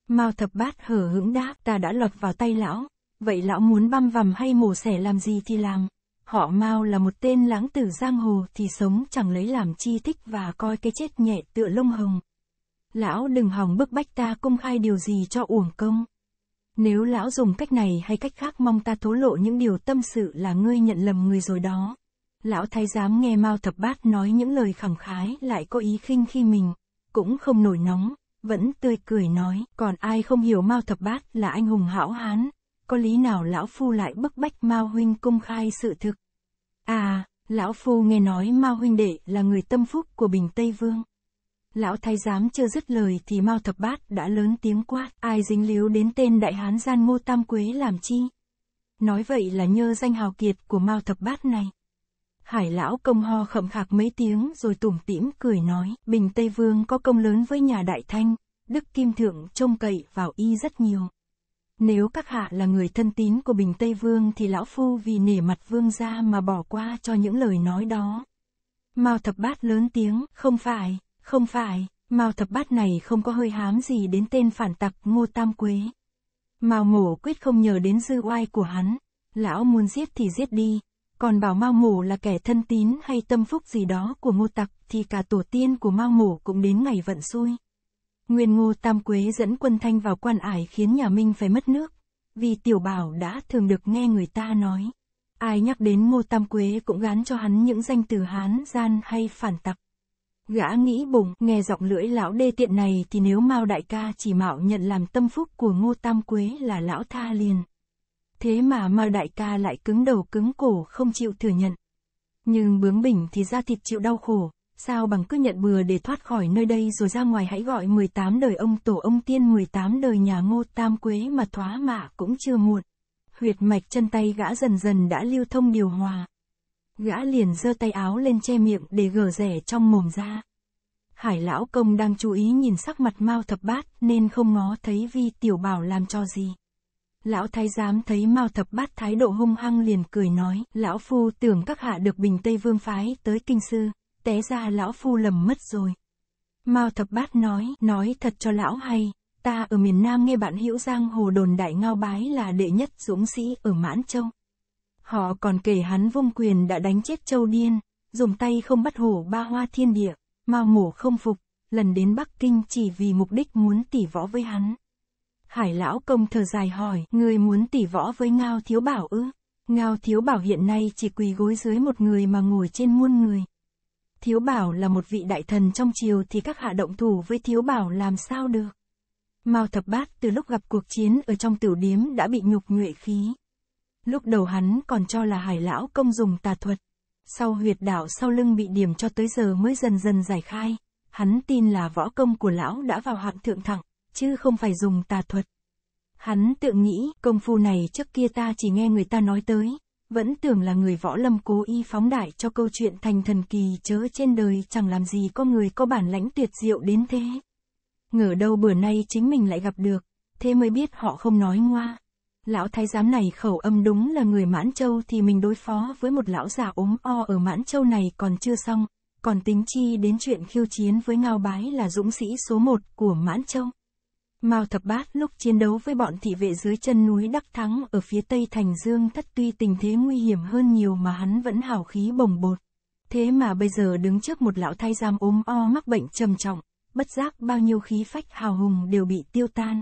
Mao thập bát hở hững đáp ta đã lọt vào tay lão. Vậy lão muốn băm vằm hay mổ xẻ làm gì thì làm. Họ Mao là một tên lãng tử giang hồ thì sống chẳng lấy làm chi thích và coi cái chết nhẹ tựa lông hồng. Lão đừng hòng bức bách ta công khai điều gì cho uổng công. Nếu lão dùng cách này hay cách khác mong ta thố lộ những điều tâm sự là ngươi nhận lầm người rồi đó. Lão thái giám nghe Mao thập bát nói những lời khẳng khái lại có ý khinh khi mình, cũng không nổi nóng, vẫn tươi cười nói, còn ai không hiểu Mao thập bát là anh hùng hảo hán, có lý nào lão phu lại bức bách Mao huynh công khai sự thực. À, lão phu nghe nói Mao huynh đệ là người tâm phúc của Bình Tây Vương. Lão thái giám chưa dứt lời thì Mao thập bát đã lớn tiếng quát, ai dính líu đến tên đại hán gian Ngô Tam Quế làm chi? Nói vậy là nhơ danh hào kiệt của Mao thập bát này. Hải lão công ho khậm khạc mấy tiếng rồi tủm tỉm cười nói, Bình Tây Vương có công lớn với nhà Đại Thanh, Đức Kim Thượng trông cậy vào y rất nhiều. Nếu các hạ là người thân tín của Bình Tây Vương thì lão phu vì nể mặt vương gia mà bỏ qua cho những lời nói đó. Mao thập bát lớn tiếng, không phải, không phải, Mao thập bát này không có hơi hám gì đến tên phản tặc Ngô Tam Quế. Mao mổ quyết không nhờ đến dư oai của hắn, lão muốn giết thì giết đi, còn bảo Mao mổ là kẻ thân tín hay tâm phúc gì đó của Ngô Tặc thì cả tổ tiên của Mao mổ cũng đến ngày vận xui. Nguyên Ngô Tam Quế dẫn quân Thanh vào quan ải khiến nhà Minh phải mất nước, vì Tiểu Bảo đã thường được nghe người ta nói. Ai nhắc đến Ngô Tam Quế cũng gán cho hắn những danh từ hán gian hay phản tặc. Gã nghĩ bụng, nghe giọng lưỡi lão đê tiện này thì nếu Mao Đại ca chỉ mạo nhận làm tâm phúc của Ngô Tam Quế là lão tha liền. Thế mà Mao Đại ca lại cứng đầu cứng cổ không chịu thừa nhận. Nhưng bướng bỉnh thì ra thịt chịu đau khổ, sao bằng cứ nhận bừa để thoát khỏi nơi đây rồi ra ngoài hãy gọi 18 đời ông tổ ông tiên 18 đời nhà ngô tam quế mà thoá mạ cũng chưa muộn. Huyệt mạch chân tay gã dần dần đã lưu thông điều hòa. Gã liền giơ tay áo lên che miệng để gờ rẻ trong mồm ra. Hải lão công đang chú ý nhìn sắc mặt Mao thập bát nên không ngó thấy vi tiểu bảo làm cho gì. Lão thái giám thấy Mao thập bát thái độ hung hăng liền cười nói, lão phu tưởng các hạ được bình Tây Vương phái tới kinh sư, té ra lão phu lầm mất rồi. Mao thập bát nói, nói thật cho lão hay, ta ở miền Nam nghe bạn hữu giang hồ đồn đại ngao bái là đệ nhất dũng sĩ ở Mãn Châu. Họ còn kể hắn vung quyền đã đánh chết châu điên, dùng tay không bắt hổ ba hoa thiên địa, mau mổ không phục, lần đến Bắc Kinh chỉ vì mục đích muốn tỉ võ với hắn. Hải lão công thở dài hỏi, người muốn tỉ võ với Ngao Thiếu Bảo ư? Ngao Thiếu Bảo hiện nay chỉ quỳ gối dưới một người mà ngồi trên muôn người. Thiếu Bảo là một vị đại thần trong triều thì các hạ động thủ với Thiếu Bảo làm sao được. Mao Thập Bát từ lúc gặp cuộc chiến ở trong tiểu điếm đã bị nhục nhuệ khí. Lúc đầu hắn còn cho là hải lão công dùng tà thuật. Sau huyệt đạo sau lưng bị điểm cho tới giờ mới dần dần giải khai, hắn tin là võ công của lão đã vào hạng thượng thẳng, chứ không phải dùng tà thuật. Hắn tự nghĩ công phu này trước kia ta chỉ nghe người ta nói tới, vẫn tưởng là người võ lâm cố ý phóng đại cho câu chuyện thành thần kỳ chớ trên đời chẳng làm gì có người có bản lãnh tuyệt diệu đến thế. Ngờ đâu bữa nay chính mình lại gặp được, thế mới biết họ không nói ngoa. Lão thái giám này khẩu âm đúng là người Mãn Châu thì mình đối phó với một lão già ốm o ở Mãn Châu này còn chưa xong, còn tính chi đến chuyện khiêu chiến với Ngao Bái là dũng sĩ số một của Mãn Châu. Mao Thập Bát lúc chiến đấu với bọn thị vệ dưới chân núi Đắc Thắng ở phía tây Thành Dương thất tuy tình thế nguy hiểm hơn nhiều mà hắn vẫn hào khí bồng bột. Thế mà bây giờ đứng trước một lão thái giam ốm o mắc bệnh trầm trọng, bất giác bao nhiêu khí phách hào hùng đều bị tiêu tan.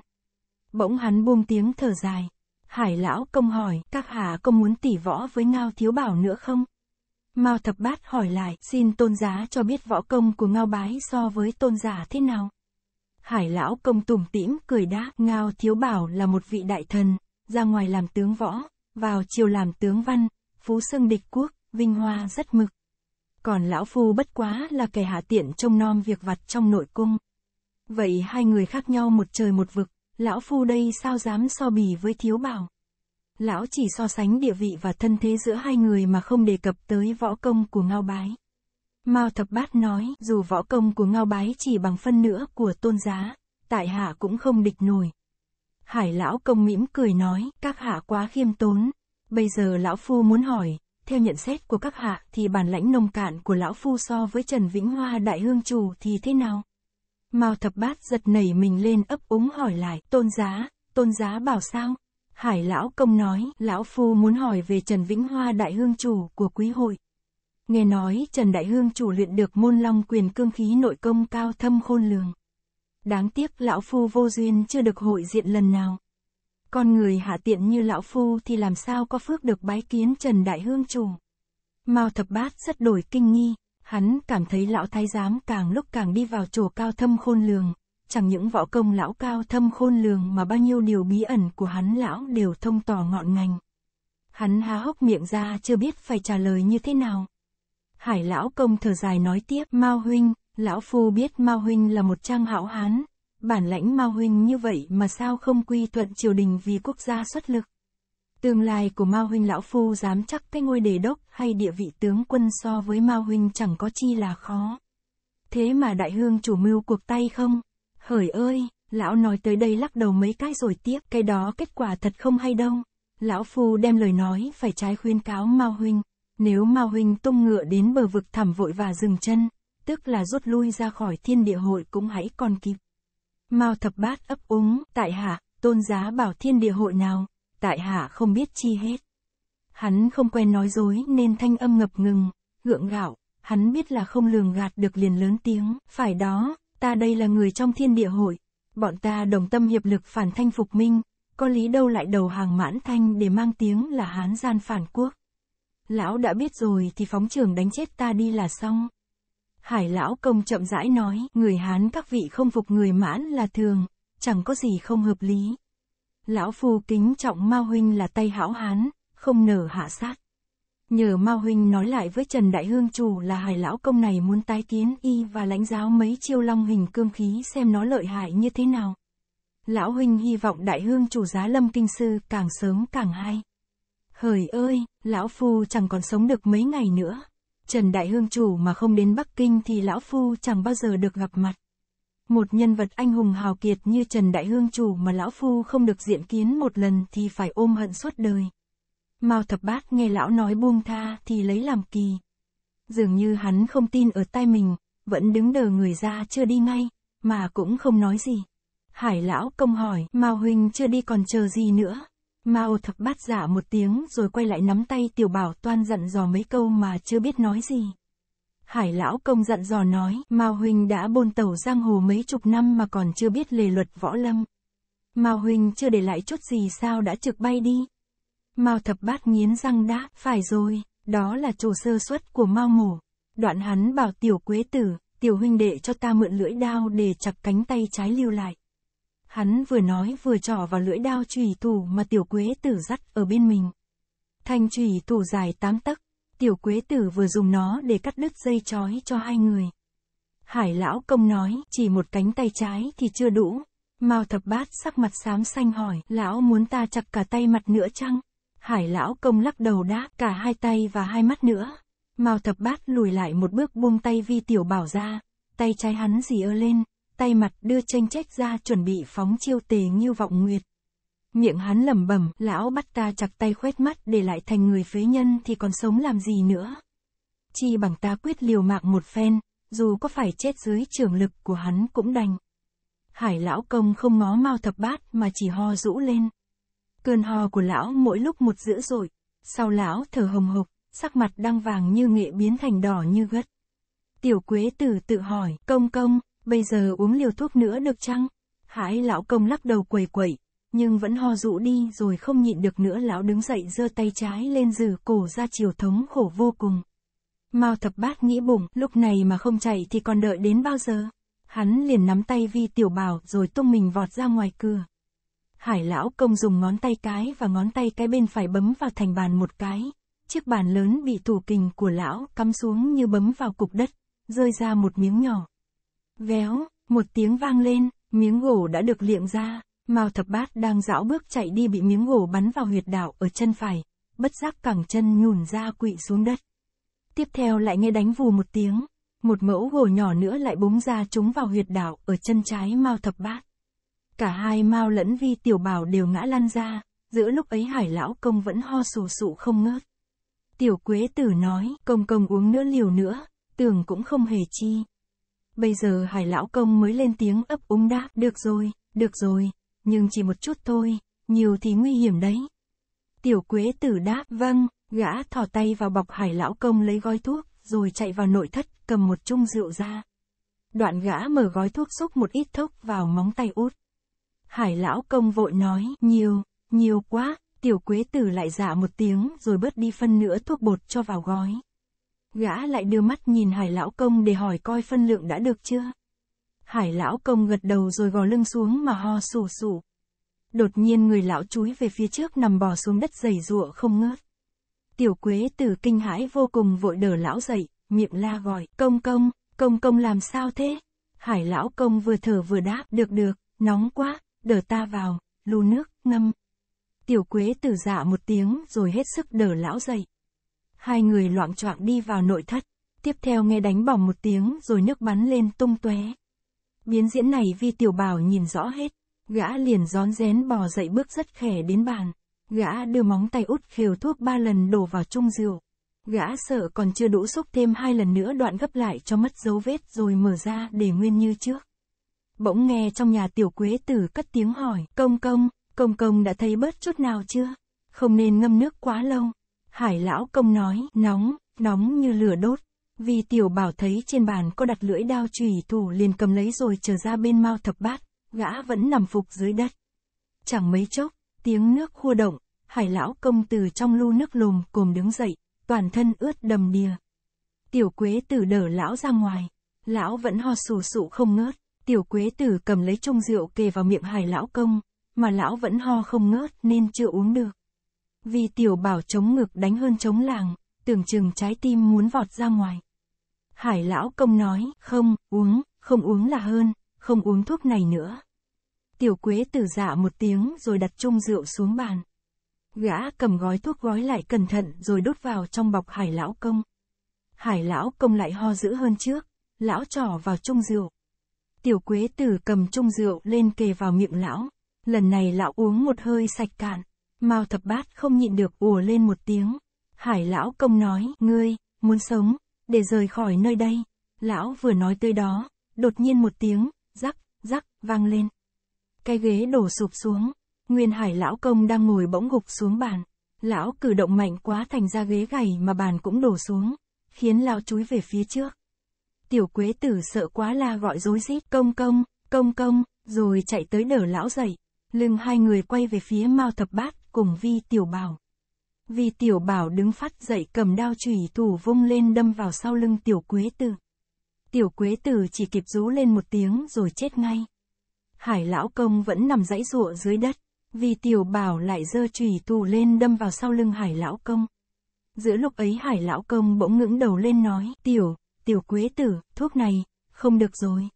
Bỗng hắn buông tiếng thở dài. Hải lão công hỏi, các hạ có muốn tỉ võ với Ngao Thiếu Bảo nữa không? Mao Thập Bát hỏi lại, xin tôn giá cho biết võ công của Ngao Bái so với tôn giả thế nào? Hải lão công tủm tỉm cười đá, Ngao Thiếu Bảo là một vị đại thần, ra ngoài làm tướng võ, vào chiều làm tướng văn, phú xưng địch quốc, vinh hoa rất mực. Còn lão phu bất quá là kẻ hạ tiện trông nom việc vặt trong nội cung. Vậy hai người khác nhau một trời một vực, lão phu đây sao dám so bì với Thiếu Bảo. Lão chỉ so sánh địa vị và thân thế giữa hai người mà không đề cập tới võ công của Ngao Bái. Mao Thập Bát nói, dù võ công của Ngao Bái chỉ bằng phân nữa của tôn giá, tại hạ cũng không địch nổi. Hải lão công mỉm cười nói, các hạ quá khiêm tốn. Bây giờ lão phu muốn hỏi, theo nhận xét của các hạ thì bản lãnh nông cạn của lão phu so với Trần Vĩnh Hoa đại hương chủ thì thế nào? Mao Thập Bát giật nảy mình lên ấp úng hỏi lại, tôn giá, tôn giá bảo sao? Hải lão công nói, lão phu muốn hỏi về Trần Vĩnh Hoa đại hương chủ của quý hội. Nghe nói Trần Đại Hương chủ luyện được môn long quyền cương khí nội công cao thâm khôn lường. Đáng tiếc lão phu vô duyên chưa được hội diện lần nào. Con người hạ tiện như lão phu thì làm sao có phước được bái kiến Trần Đại Hương chủ. Mao thập bát rất đổi kinh nghi, hắn cảm thấy lão thái giám càng lúc càng đi vào chỗ cao thâm khôn lường, chẳng những võ công lão cao thâm khôn lường mà bao nhiêu điều bí ẩn của hắn lão đều thông tỏ ngọn ngành. Hắn há hốc miệng ra chưa biết phải trả lời như thế nào. Hải lão công thở dài nói tiếp, Mao huynh, lão phu biết Mao huynh là một trang hảo hán, bản lãnh Mao huynh như vậy mà sao không quy thuận triều đình vì quốc gia xuất lực. Tương lai của Mao huynh lão phu dám chắc cái ngôi đề đốc hay địa vị tướng quân so với Mao huynh chẳng có chi là khó. Thế mà đại hương chủ mưu cuộc tay không? Hởi ơi, lão nói tới đây lắc đầu mấy cái rồi tiếp, cái đó kết quả thật không hay đâu. Lão phu đem lời nói phải trái khuyên cáo Mao huynh, nếu Mao Huynh tung ngựa đến bờ vực thẳm vội và dừng chân, tức là rút lui ra khỏi thiên địa hội cũng hãy còn kịp. Mao thập bát ấp úng, tại hạ, tôn giá bảo thiên địa hội nào, tại hạ không biết chi hết. Hắn không quen nói dối nên thanh âm ngập ngừng, gượng gạo, hắn biết là không lường gạt được liền lớn tiếng, phải đó, ta đây là người trong thiên địa hội, bọn ta đồng tâm hiệp lực phản thanh phục minh, có lý đâu lại đầu hàng mãn thanh để mang tiếng là hán gian phản quốc lão đã biết rồi thì phóng trường đánh chết ta đi là xong. Hải lão công chậm rãi nói, người Hán các vị không phục người mãn là thường, chẳng có gì không hợp lý. Lão phu kính trọng Mao Huynh là tay hảo Hán, không nở hạ sát. Nhờ Mao Huynh nói lại với Trần Đại Hương chủ là hải lão công này muốn tái kiến y và lãnh giáo mấy chiêu long hình cương khí xem nó lợi hại như thế nào. Lão Huynh hy vọng Đại Hương chủ giá lâm kinh sư càng sớm càng hay. Hời ơi, lão phu chẳng còn sống được mấy ngày nữa. Trần Đại Hương chủ mà không đến Bắc Kinh thì lão phu chẳng bao giờ được gặp mặt. Một nhân vật anh hùng hào kiệt như Trần Đại Hương chủ mà lão phu không được diện kiến một lần thì phải ôm hận suốt đời. Mao thập bát nghe lão nói buông tha thì lấy làm kỳ. Dường như hắn không tin ở tai mình, vẫn đứng đờ người ra chưa đi ngay, mà cũng không nói gì. Hải lão công hỏi, Mao huynh chưa đi còn chờ gì nữa. Mao thập bát giả một tiếng rồi quay lại nắm tay tiểu bảo toan dặn dò mấy câu mà chưa biết nói gì. Hải lão công dặn dò nói, Mao huynh đã bôn tàu giang hồ mấy chục năm mà còn chưa biết lề luật võ lâm. Mao huynh chưa để lại chút gì sao đã trực bay đi. Mao thập bát nghiến răng đã, phải rồi, đó là chỗ sơ suất của Mao mổ. Đoạn hắn bảo tiểu quế tử, tiểu huynh đệ cho ta mượn lưỡi đao để chặt cánh tay trái lưu lại. Hắn vừa nói vừa trỏ vào lưỡi đao chùy thủ mà tiểu quế tử dắt ở bên mình. Thanh chùy thủ dài tám tấc, tiểu quế tử vừa dùng nó để cắt đứt dây chói cho hai người. Hải lão công nói, chỉ một cánh tay trái thì chưa đủ. Mao thập bát sắc mặt xám xanh hỏi, lão muốn ta chặt cả tay mặt nữa chăng? Hải lão công lắc đầu đáp, cả hai tay và hai mắt nữa. Mao thập bát lùi lại một bước buông tay vi tiểu bảo ra, tay trái hắn dì ơ lên, tay mặt đưa tranh trách ra chuẩn bị phóng chiêu tề như vọng nguyệt. Miệng hắn lẩm bẩm, lão bắt ta chặt tay khoét mắt để lại thành người phế nhân thì còn sống làm gì nữa. Chi bằng ta quyết liều mạng một phen, dù có phải chết dưới trường lực của hắn cũng đành. Hải lão công không ngó mau thập bát mà chỉ ho rũ lên. Cơn ho của lão mỗi lúc một dữ dội, sau lão thở hồng hộc, sắc mặt đang vàng như nghệ biến thành đỏ như gất. Tiểu quế tử tự hỏi, công công, Bây giờ uống liều thuốc nữa được chăng? Hải lão công lắc đầu quầy quẩy, nhưng vẫn ho rũ đi rồi không nhịn được nữa lão đứng dậy giơ tay trái lên giữ cổ ra chiều thống khổ vô cùng. Mao thập bát nghĩ bụng, lúc này mà không chạy thì còn đợi đến bao giờ? Hắn liền nắm tay vi tiểu bảo rồi tung mình vọt ra ngoài cửa. Hải lão công dùng ngón tay cái và ngón tay cái bên phải bấm vào thành bàn một cái. Chiếc bàn lớn bị thủ kình của lão cắm xuống như bấm vào cục đất, rơi ra một miếng nhỏ. Véo, một tiếng vang lên, miếng gỗ đã được liệng ra, Mao thập bát đang dão bước chạy đi bị miếng gỗ bắn vào huyệt đạo ở chân phải, bất giác cẳng chân nhùn ra quỵ xuống đất. Tiếp theo lại nghe đánh vù một tiếng, một mẫu gỗ nhỏ nữa lại búng ra trúng vào huyệt đạo ở chân trái Mao thập bát. Cả hai Mao lẫn vi tiểu bảo đều ngã lăn ra, giữa lúc ấy hải lão công vẫn ho sù sụ không ngớt. Tiểu quế tử nói, công công uống nữa liều nữa, tưởng cũng không hề chi, bây giờ hải lão công mới lên tiếng ấp úng đáp, được rồi, được rồi, nhưng chỉ một chút thôi, nhiều thì nguy hiểm đấy. Tiểu quế tử đáp, vâng, gã thỏ tay vào bọc hải lão công lấy gói thuốc, rồi chạy vào nội thất, cầm một chung rượu ra. Đoạn gã mở gói thuốc xúc một ít thuốc vào móng tay út. Hải lão công vội nói, nhiều, nhiều quá, tiểu quế tử lại dạ một tiếng rồi bớt đi phân nửa thuốc bột cho vào gói. Gã lại đưa mắt nhìn hải lão công để hỏi coi phân lượng đã được chưa. Hải lão công gật đầu rồi gò lưng xuống mà ho sù sù. Đột nhiên người lão chúi về phía trước nằm bò xuống đất dày rụa không ngớt. Tiểu quế từ kinh hãi vô cùng vội đỡ lão dậy, miệng la gọi, công công, công công làm sao thế? Hải lão công vừa thở vừa đáp, được được, nóng quá, đỡ ta vào, lu nước, ngâm. Tiểu quế từ dạ một tiếng rồi hết sức đỡ lão dậy hai người loạn choạng đi vào nội thất, tiếp theo nghe đánh bỏng một tiếng rồi nước bắn lên tung tóe. Biến diễn này Vi Tiểu Bảo nhìn rõ hết, gã liền rón rén bò dậy bước rất khẽ đến bàn, gã đưa móng tay út khều thuốc ba lần đổ vào chung rượu. Gã sợ còn chưa đủ xúc thêm hai lần nữa đoạn gấp lại cho mất dấu vết rồi mở ra để nguyên như trước. Bỗng nghe trong nhà tiểu quế tử cất tiếng hỏi, công công, công công đã thấy bớt chút nào chưa? Không nên ngâm nước quá lâu, Hải lão công nói, nóng, nóng như lửa đốt. Vì tiểu bảo thấy trên bàn có đặt lưỡi đao trùy thủ liền cầm lấy rồi trở ra bên mau thập bát, gã vẫn nằm phục dưới đất. Chẳng mấy chốc, tiếng nước khua động, hải lão công từ trong lu nước lùm cồm đứng dậy, toàn thân ướt đầm đìa. Tiểu quế tử đỡ lão ra ngoài, lão vẫn ho sù sụ không ngớt, tiểu quế tử cầm lấy chung rượu kề vào miệng hải lão công, mà lão vẫn ho không ngớt nên chưa uống được vì tiểu bảo chống ngực đánh hơn chống làng, tưởng chừng trái tim muốn vọt ra ngoài. Hải lão công nói, không, uống, không uống là hơn, không uống thuốc này nữa. Tiểu quế tử dạ một tiếng rồi đặt chung rượu xuống bàn. Gã cầm gói thuốc gói lại cẩn thận rồi đốt vào trong bọc hải lão công. Hải lão công lại ho dữ hơn trước, lão trỏ vào chung rượu. Tiểu quế tử cầm chung rượu lên kề vào miệng lão, lần này lão uống một hơi sạch cạn. Mao thập bát không nhịn được ùa lên một tiếng. Hải lão công nói, ngươi, muốn sống, để rời khỏi nơi đây. Lão vừa nói tới đó, đột nhiên một tiếng, rắc, rắc, vang lên. Cái ghế đổ sụp xuống, nguyên hải lão công đang ngồi bỗng gục xuống bàn. Lão cử động mạnh quá thành ra ghế gầy mà bàn cũng đổ xuống, khiến lão chúi về phía trước. Tiểu quế tử sợ quá la gọi rối rít công công, công công, rồi chạy tới đỡ lão dậy. Lưng hai người quay về phía Mao Thập Bát, cùng Vi Tiểu Bảo. Vi Tiểu Bảo đứng phát dậy cầm đao chùy thủ vung lên đâm vào sau lưng Tiểu Quế Tử. Tiểu Quế Tử chỉ kịp rú lên một tiếng rồi chết ngay. Hải lão công vẫn nằm dãy ruộng dưới đất, vì Tiểu Bảo lại giơ chùy thủ lên đâm vào sau lưng Hải lão công. Giữa lúc ấy Hải lão công bỗng ngẩng đầu lên nói, "Tiểu, Tiểu Quế Tử, thuốc này không được rồi."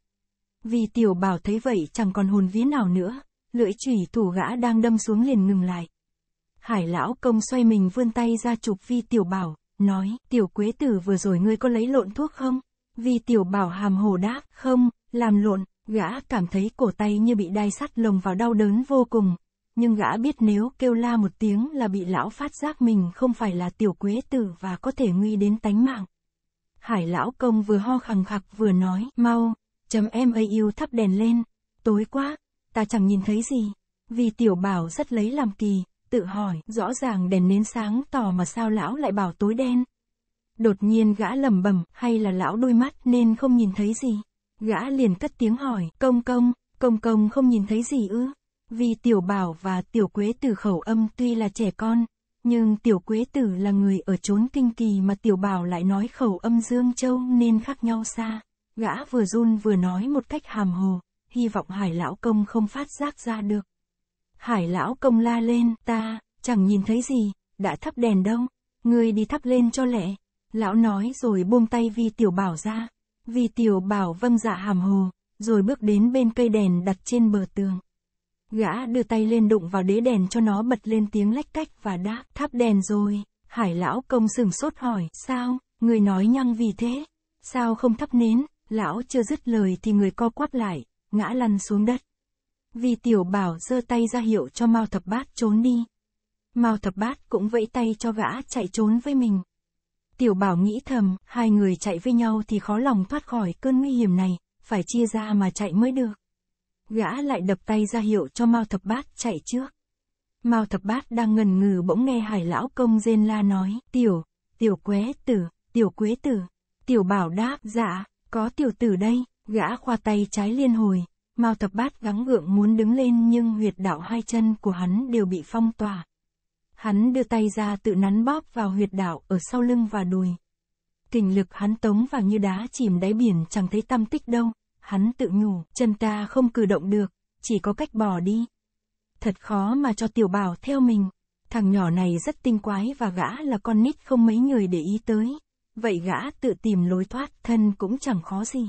Vì Tiểu Bảo thấy vậy chẳng còn hồn vía nào nữa, lưỡi chùy thủ gã đang đâm xuống liền ngừng lại. Hải lão công xoay mình vươn tay ra chụp vi tiểu bảo, nói, tiểu quế tử vừa rồi ngươi có lấy lộn thuốc không? Vi tiểu bảo hàm hồ đáp, không, làm lộn, gã cảm thấy cổ tay như bị đai sắt lồng vào đau đớn vô cùng. Nhưng gã biết nếu kêu la một tiếng là bị lão phát giác mình không phải là tiểu quế tử và có thể nguy đến tánh mạng. Hải lão công vừa ho khằng khặc vừa nói, mau, chấm em ấy yêu thắp đèn lên, tối quá, ta chẳng nhìn thấy gì. Vì tiểu bảo rất lấy làm kỳ, tự hỏi, rõ ràng đèn nến sáng tỏ mà sao lão lại bảo tối đen. Đột nhiên gã lầm bẩm hay là lão đôi mắt nên không nhìn thấy gì. Gã liền cất tiếng hỏi, công công, công công không nhìn thấy gì ư? Vì tiểu bảo và tiểu quế tử khẩu âm tuy là trẻ con, nhưng tiểu quế tử là người ở chốn kinh kỳ mà tiểu bảo lại nói khẩu âm dương châu nên khác nhau xa. Gã vừa run vừa nói một cách hàm hồ, hy vọng hải lão công không phát giác ra được. Hải lão công la lên, ta, chẳng nhìn thấy gì, đã thắp đèn đông ngươi đi thắp lên cho lẹ. Lão nói rồi buông tay vi tiểu bảo ra. Vi tiểu bảo vâng dạ hàm hồ, rồi bước đến bên cây đèn đặt trên bờ tường. Gã đưa tay lên đụng vào đế đèn cho nó bật lên tiếng lách cách và đáp thắp đèn rồi. Hải lão công sừng sốt hỏi, sao, người nói nhăng vì thế, sao không thắp nến, lão chưa dứt lời thì người co quắp lại, ngã lăn xuống đất. Vì tiểu bảo giơ tay ra hiệu cho Mao Thập Bát trốn đi. Mao Thập Bát cũng vẫy tay cho gã chạy trốn với mình. Tiểu bảo nghĩ thầm, hai người chạy với nhau thì khó lòng thoát khỏi cơn nguy hiểm này, phải chia ra mà chạy mới được. Gã lại đập tay ra hiệu cho Mao Thập Bát chạy trước. Mao Thập Bát đang ngần ngừ bỗng nghe hải lão công rên la nói, tiểu, tiểu quế tử, tiểu quế tử. Tiểu bảo đáp, dạ, có tiểu tử đây, gã khoa tay trái liên hồi, Mao thập bát gắng gượng muốn đứng lên nhưng huyệt đạo hai chân của hắn đều bị phong tỏa. Hắn đưa tay ra tự nắn bóp vào huyệt đạo ở sau lưng và đùi. Kình lực hắn tống vào như đá chìm đáy biển chẳng thấy tâm tích đâu. Hắn tự nhủ, chân ta không cử động được, chỉ có cách bỏ đi. Thật khó mà cho tiểu bảo theo mình. Thằng nhỏ này rất tinh quái và gã là con nít không mấy người để ý tới. Vậy gã tự tìm lối thoát thân cũng chẳng khó gì.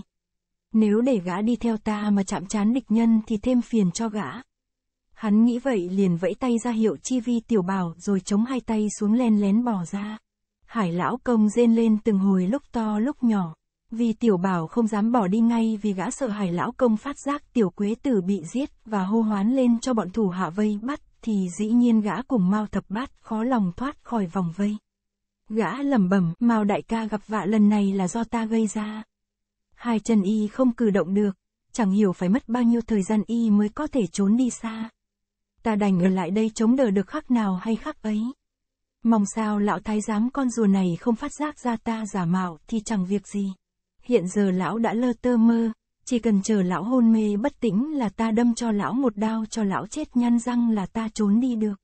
Nếu để gã đi theo ta mà chạm trán địch nhân thì thêm phiền cho gã. Hắn nghĩ vậy liền vẫy tay ra hiệu chi vi tiểu bảo rồi chống hai tay xuống len lén bỏ ra. Hải lão công rên lên từng hồi lúc to lúc nhỏ. Vì tiểu bảo không dám bỏ đi ngay vì gã sợ hải lão công phát giác tiểu quế tử bị giết và hô hoán lên cho bọn thủ hạ vây bắt thì dĩ nhiên gã cùng mau thập bát khó lòng thoát khỏi vòng vây. Gã lẩm bẩm, Mao đại ca gặp vạ lần này là do ta gây ra hai chân y không cử động được, chẳng hiểu phải mất bao nhiêu thời gian y mới có thể trốn đi xa. Ta đành ở lại đây chống đỡ được khắc nào hay khắc ấy. Mong sao lão thái giám con rùa này không phát giác ra ta giả mạo thì chẳng việc gì. Hiện giờ lão đã lơ tơ mơ, chỉ cần chờ lão hôn mê bất tĩnh là ta đâm cho lão một đao cho lão chết nhăn răng là ta trốn đi được.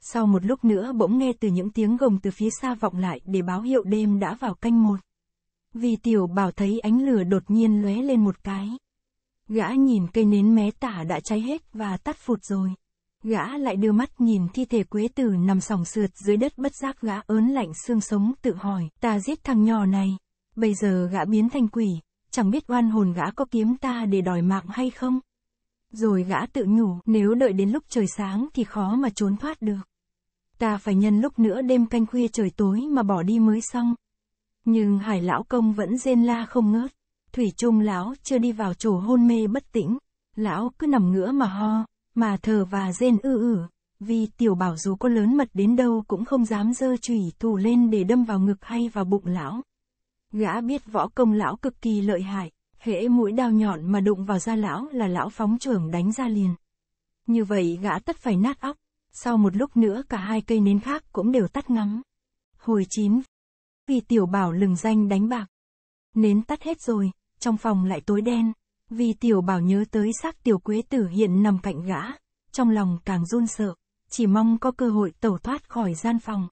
Sau một lúc nữa bỗng nghe từ những tiếng gồng từ phía xa vọng lại để báo hiệu đêm đã vào canh một. Vì tiểu bảo thấy ánh lửa đột nhiên lóe lên một cái. Gã nhìn cây nến mé tả đã cháy hết và tắt phụt rồi. Gã lại đưa mắt nhìn thi thể quế tử nằm sòng sượt dưới đất bất giác gã ớn lạnh xương sống tự hỏi, ta giết thằng nhỏ này. Bây giờ gã biến thành quỷ, chẳng biết oan hồn gã có kiếm ta để đòi mạng hay không. Rồi gã tự nhủ, nếu đợi đến lúc trời sáng thì khó mà trốn thoát được. Ta phải nhân lúc nữa đêm canh khuya trời tối mà bỏ đi mới xong. Nhưng hải lão công vẫn rên la không ngớt. Thủy trung lão chưa đi vào chủ hôn mê bất tỉnh. Lão cứ nằm ngửa mà ho, mà thở và rên ư ử. Vì tiểu bảo dù có lớn mật đến đâu cũng không dám dơ chùy thủ lên để đâm vào ngực hay vào bụng lão. Gã biết võ công lão cực kỳ lợi hại, hễ mũi đao nhọn mà đụng vào da lão là lão phóng trưởng đánh ra liền. Như vậy gã tất phải nát óc, sau một lúc nữa cả hai cây nến khác cũng đều tắt ngắm. Hồi chín vì tiểu bảo lừng danh đánh bạc. Nến tắt hết rồi, trong phòng lại tối đen, vì tiểu bảo nhớ tới xác tiểu quế tử hiện nằm cạnh gã, trong lòng càng run sợ, chỉ mong có cơ hội tẩu thoát khỏi gian phòng.